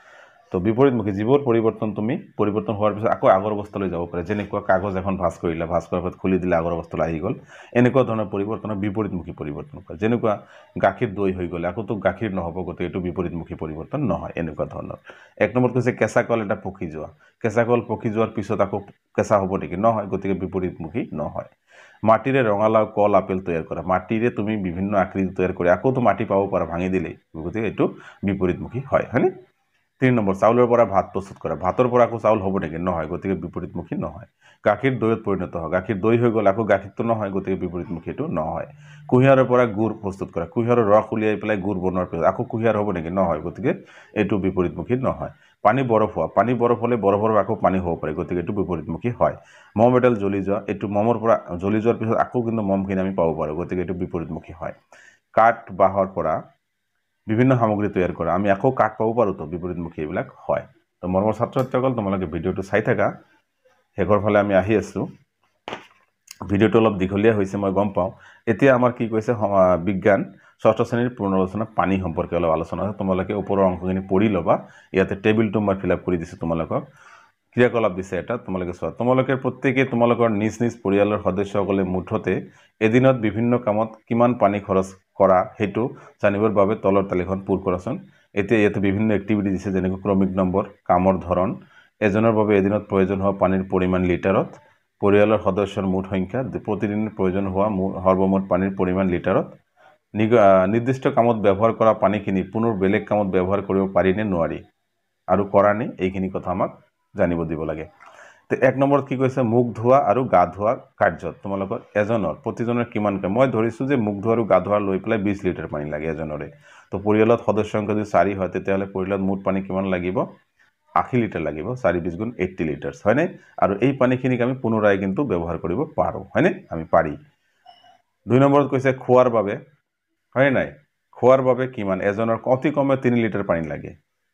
S1: তো বিপৰীতমুখী যিবোৰ পৰিৱৰ্তন তুমি পৰিৱৰ্তন হোৱাৰ পিছত আকৌ আগৰ অৱস্থালৈ যাব পাৰে যেনেকুৱা কাগজ এখন ভাঁজ কৰিলে ভাঁজ কৰাৰ পিছত খুলি দিলে আগৰ অৱস্থালৈ আহি গ'ল এনেকুৱা ধৰণৰ পৰিৱৰ্তনৰ বিপৰীতমুখী পৰিৱৰ্তন কৰে যেনেকুৱা গাখীৰ দৈ হৈ গ'লে আকৌতো গাখীৰ নহ'ব গতিকে এইটো বিপৰীতমুখী পৰিৱৰ্তন নহয় এনেকুৱা ধৰণৰ এক নম্বৰত কৈছে কেঁচা কল এটা পকী যোৱা কেঁচা কল পকী যোৱাৰ পিছত আকৌ কেঁচা হ'ব নেকি নহয় গতিকে বিপৰীতমুখী নহয় মাটিৰে ৰঙালাও কল আপেল তৈয়াৰ কৰা মাটিৰে তুমি বিভিন্ন আকৃতি তৈয়াৰ কৰি আকৌতো মাটি পাব পাৰা ভাঙি দিলেই গতিকে এইটো বিপৰীতমুখী হয় হয়নে তিনি নম্বৰ চাউলৰ পৰা ভাত প্ৰস্তুত কৰে ভাতৰ পৰা আকৌ চাউল হ'ব নেকি নহয় গতিকে বিপৰীতমুখী নহয় গাখীৰ দৈত পৰিণত হয় গাখীৰ দৈ হৈ গ'ল আকৌ গাখীৰটো নহয় গতিকে বিপৰীতমুখীটো নহয় কুঁহিয়াৰৰ পৰা গুড় প্ৰস্তুত কৰে কুঁহিয়াৰৰ ৰস উলিয়াই পেলাই গুড় বনোৱাৰ পিছত আকৌ কুঁহিয়াৰ হ'ব নেকি নহয় গতিকে এইটো বিপৰীতমুখী নহয় পানী বৰফ হোৱা পানী বৰফ হ'লে বৰফৰ আকৌ পানী হ'ব পাৰে গতিকে এইটো বিপৰীতমুখী হয় মম এডাল জ্বলি যোৱা এইটো মমৰ পৰা জ্বলি যোৱাৰ পিছত আকৌ কিন্তু মমখিনি আমি পাব পাৰোঁ গতিকে এইটো বিপৰীতমুখী হয় কাঠ বাঁহৰ পৰা বিভিন্ন সামগ্ৰী তৈয়াৰ কৰা আমি আকৌ কাঠ পাব পাৰোঁতো বিপৰীতমুখী এইবিলাক হয় তো মৰ্ম ছাত্ৰীসকল তোমালোকে ভিডিঅ'টো চাই থাকা শেষৰ ফালে আমি আহি আছোঁ ভিডিঅ'টো অলপ দীঘলীয়া হৈছে মই গম পাওঁ এতিয়া আমাৰ কি কৈছে বিজ্ঞান ষষ্ঠ শ্ৰেণীৰ পুনৰালোচনা পানী সম্পৰ্কে অলপ আলোচনা আছে তোমালোকে ওপৰৰ অংশখিনি পঢ়ি ল'বা ইয়াতে টেবুলটো মই ফিল আপ কৰি দিছোঁ তোমালোকক ক্ৰিয়াকলাপ দিছে এটা তোমালোকে চোৱা তোমালোকে প্ৰত্যেকে তোমালোকৰ নিজ নিজ পৰিয়ালৰ সদস্যসকলে মুঠতে এদিনত বিভিন্ন কামত কিমান পানী খৰচ কৰা সেইটো জানিবৰ বাবে তলৰ তালিকাখন পূৰ কৰাচোন এতিয়া ইয়াতে বিভিন্ন এক্টিভিটি দিছে যেনেকৈ ক্ৰমিক নম্বৰ কামৰ ধৰণ এজনৰ বাবে এদিনত প্ৰয়োজন হোৱা পানীৰ পৰিমাণ লিটাৰত পৰিয়ালৰ সদস্যৰ মুঠ সংখ্যা প্ৰতিদিনে প্ৰয়োজন হোৱা মুঠ সৰ্বমুঠ পানীৰ পৰিমাণ লিটাৰত নিগ নিৰ্দিষ্ট কামত ব্যৱহাৰ কৰা পানীখিনি পুনৰ বেলেগ কামত ব্যৱহাৰ কৰিব পাৰি নে নোৱাৰি আৰু কৰা নে এইখিনি কথা আমাক জানিব দিব লাগে এক নম্বৰত কি কৈছে মুখ ধোৱা আৰু গা ধোৱা কাৰ্যত তোমালোকৰ এজনৰ প্ৰতিজনৰ কিমানকৈ মই ধৰিছোঁ যে মুখ ধোৱা আৰু গা ধোৱা লৈ পেলাই বিছ লিটাৰ পানী লাগে এজনৰে তো পৰিয়ালত সদস্য সংখ্যা যদি চাৰি হয় তেতিয়াহ'লে পৰিয়ালত মুঠ পানী কিমান লাগিব আশী লিটাৰ লাগিব চাৰি বিছ গুণ এইট্টি লিটাৰ্ছ হয়নে আৰু এই পানীখিনিক আমি পুনৰাই কিন্তু ব্যৱহাৰ কৰিব পাৰোঁ হয়নে আমি পাৰি দুই নম্বৰত কৈছে খোৱাৰ বাবে হয়নে নাই খোৱাৰ বাবে কিমান এজনৰ অতি কমেও তিনি লিটাৰ পানী লাগে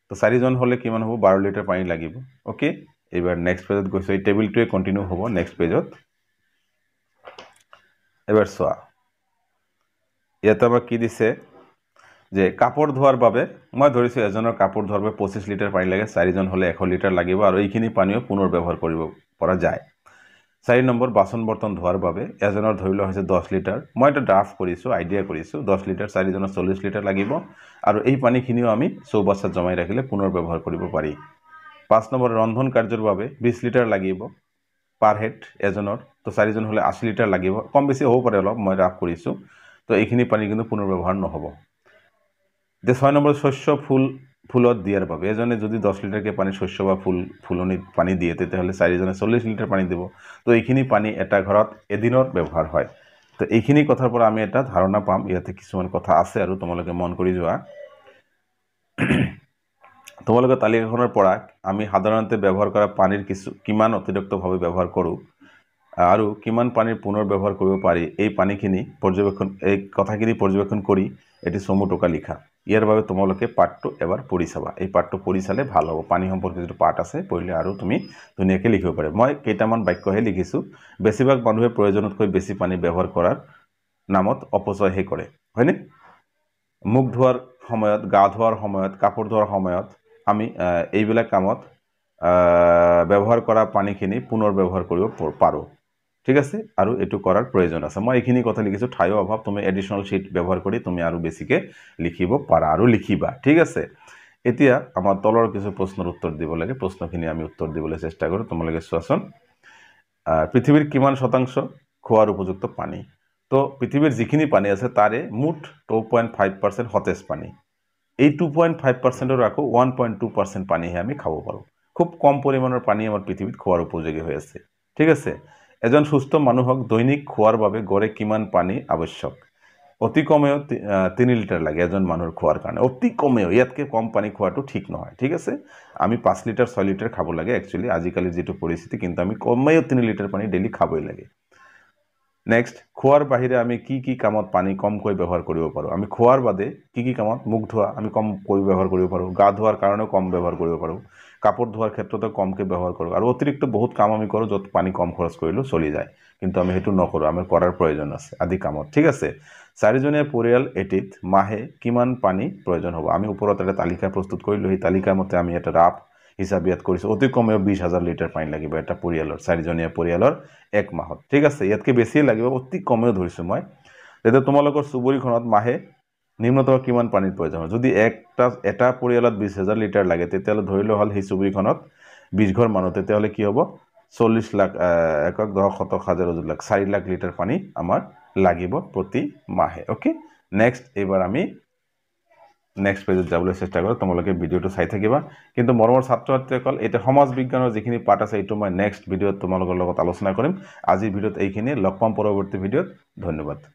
S1: তো চাৰিজন হ'লে কিমান হ'ব বাৰ লিটাৰ পানী লাগিব অ'কে এইবাৰ নেক্সট পেজত গৈছোঁ এই টেবিলটোৱে কণ্টিনিউ হ'ব নেক্সট পেজত এবাৰ চোৱা ইয়াতে আমাক কি দিছে যে কাপোৰ ধোৱাৰ বাবে মই ধৰিছোঁ এজনৰ কাপোৰ ধোৱাৰ বাবে পঁচিছ লিটাৰ পানী লাগে চাৰিজন হ'লে এশ লিটাৰ লাগিব আৰু এইখিনি পানীও পুনৰ ব্যৱহাৰ কৰিব পৰা যায় চাৰি নম্বৰ বাচন বৰ্তন ধোৱাৰ বাবে এজনৰ ধৰি লোৱা হৈছে দহ লিটাৰ মই এটা ড্ৰাফ্ট কৰিছোঁ আইডিয়া কৰিছোঁ দহ লিটাৰ চাৰিজনৰ চল্লিছ লিটাৰ লাগিব আৰু এই পানীখিনিও আমি চৌবাচাত জমাই ৰাখিলে পুনৰ ব্যৱহাৰ কৰিব পাৰি পাঁচ নম্বৰ ৰন্ধন কাৰ্যৰ বাবে বিছ লিটাৰ লাগিব পাৰ হেড এজনৰ তো চাৰিজন হ'লে আশী লিটাৰ লাগিব কম বেছি হ'ব পাৰে অলপ মই ৰাফ কৰিছোঁ তো এইখিনি পানী কিন্তু পুনৰ্ব্যৱহাৰ নহ'ব যে ছয় নম্বৰ শস্য ফুল ফুলত দিয়াৰ বাবে এজনে যদি দহ লিটাৰকৈ পানী শস্য বা ফুল ফুলনিত পানী দিয়ে তেতিয়াহ'লে চাৰিজনে চল্লিছ লিটাৰ পানী দিব তো এইখিনি পানী এটা ঘৰত এদিনৰ ব্যৱহাৰ হয় তো এইখিনি কথাৰ পৰা আমি এটা ধাৰণা পাম ইয়াতে কিছুমান কথা আছে আৰু তোমালোকে মন কৰি যোৱা তোমালোকৰ তালিকাখনৰ পৰা আমি সাধাৰণতে ব্যৱহাৰ কৰা পানীৰ কিছু কিমান অতিৰিক্তভাৱে ব্যৱহাৰ কৰোঁ আৰু কিমান পানীৰ পুনৰ ব্যৱহাৰ কৰিব পাৰি এই পানীখিনি পৰ্যবেক্ষণ এই কথাখিনি পৰ্যবেক্ষণ কৰি এটি চমু টকা লিখা ইয়াৰ বাবে তোমালোকে পাঠটো এবাৰ পঢ়ি চাবা এই পাঠটো পঢ়ি চালে ভাল হ'ব পানী সম্পৰ্কে যিটো পাঠ আছে পঢ়িলে আৰু তুমি ধুনীয়াকৈ লিখিব পাৰিব মই কেইটামান বাক্যহে লিখিছোঁ বেছিভাগ মানুহে প্ৰয়োজনতকৈ বেছি পানী ব্যৱহাৰ কৰাৰ নামত অপচয়হে কৰে হয়নে মুখ ধোৱাৰ সময়ত গা ধোৱাৰ সময়ত কাপোৰ ধোৱাৰ সময়ত আমি এইবিলাক কামত ব্যৱহাৰ কৰা পানীখিনি পুনৰ ব্যৱহাৰ কৰিব পাৰোঁ ঠিক আছে আৰু এইটো কৰাৰ প্ৰয়োজন আছে মই এইখিনি কথা লিখিছোঁ ঠাইও অভাৱ তুমি এডিশ্যনেল শ্বীট ব্যৱহাৰ কৰি তুমি আৰু বেছিকৈ লিখিব পাৰা আৰু লিখিবা ঠিক আছে এতিয়া আমাৰ তলৰ কিছু প্ৰশ্নৰ উত্তৰ দিব লাগে প্ৰশ্নখিনি আমি উত্তৰ দিবলৈ চেষ্টা কৰোঁ তোমালোকে চোৱাচোন পৃথিৱীৰ কিমান শতাংশ খোৱাৰ উপযুক্ত পানী তো পৃথিৱীৰ যিখিনি পানী আছে তাৰে মুঠ টু পইণ্ট ফাইভ পাৰ্চেণ্ট সতেজ পানী এই টু পইণ্ট ফাইভ পাৰ্চেণ্টৰ আকৌ ওৱান পইণ্ট টু পাৰ্চেণ্ট পানীহে আমি খাব পাৰোঁ খুব কম পৰিমাণৰ পানী আমাৰ পৃথিৱীত খোৱাৰ উপযোগী হৈ আছে ঠিক আছে এজন সুস্থ মানুহক দৈনিক খোৱাৰ বাবে গড়ে কিমান পানী আৱশ্যক অতি কমেও তিনি লিটাৰ লাগে এজন মানুহৰ খোৱাৰ কাৰণে অতি কমেও ইয়াতকৈ কম পানী খোৱাটো ঠিক নহয় ঠিক আছে আমি পাঁচ লিটাৰ ছয় লিটাৰ খাব লাগে একচুৱেলি আজিকালি যিটো পৰিস্থিতি কিন্তু আমি কমেও তিনি লিটাৰ পানী ডেইলি খাবই লাগে নেক্সট খোৱাৰ বাহিৰে আমি কি কি কামত পানী কমকৈ ব্যৱহাৰ কৰিব পাৰোঁ আমি খোৱাৰ বাদে কি কি কামত মুখ ধোৱা আমি কম কৰি ব্যৱহাৰ কৰিব পাৰোঁ গা ধোৱাৰ কাৰণেও কম ব্যৱহাৰ কৰিব পাৰোঁ কাপোৰ ধোৱাৰ ক্ষেত্ৰতো কমকৈ ব্যৱহাৰ কৰোঁ আৰু অতিৰিক্ত বহুত কাম আমি কৰোঁ য'ত পানী কম খৰচ কৰিলেও চলি যায় কিন্তু আমি সেইটো নকৰোঁ আমি কৰাৰ প্ৰয়োজন আছে আদি কামত ঠিক আছে চাৰিজনীয়া পৰিয়াল এটিত মাহে কিমান পানী প্ৰয়োজন হ'ব আমি ওপৰত এটা তালিকা প্ৰস্তুত কৰিলোঁ সেই তালিকা মতে আমি এটা ৰাফ হিচাপ ইয়াত কৰিছে অতি কমেও বিশ হাজাৰ লিটাৰ পানী লাগিব এটা পৰিয়ালৰ চাৰিজনীয়া পৰিয়ালৰ এক মাহত ঠিক আছে ইয়াতকৈ বেছিয়ে লাগিব অতি কমেও ধৰিছোঁ মই তেতিয়া তোমালোকৰ চুবুৰীখনত মাহে নিম্নতম কিমান পানীৰ প্ৰয়োজন হয় যদি এটা এটা পৰিয়ালত বিছ হাজাৰ লিটাৰ লাগে তেতিয়াহ'লে ধৰি লোৱা হ'ল সেই চুবুৰীখনত বিছ ঘৰ মানুহ তেতিয়াহ'লে কি হ'ব চল্লিছ লাখ একক দহ শতক হাজাৰ দুই লাখ চাৰি লাখ লিটাৰ পানী আমাৰ লাগিব প্ৰতি মাহে অ'কে নেক্সট এইবাৰ আমি নেক্সট পেজত যাবলৈ চেষ্টা কৰোঁ তোমালোকে ভিডিঅ'টো চাই থাকিবা কিন্তু মৰমৰ ছাত্ৰ ছাত্ৰীসকল এতিয়া সমাজ বিজ্ঞানৰ যিখিনি পাৰ্ট আছে এইটো মই নেক্সট ভিডিঅ'ত তোমালোকৰ লগত আলোচনা কৰিম আজিৰ ভিডিঅ'ত এইখিনিয়ে লগ পাম পৰৱৰ্তী ভিডিঅ'ত ধন্যবাদ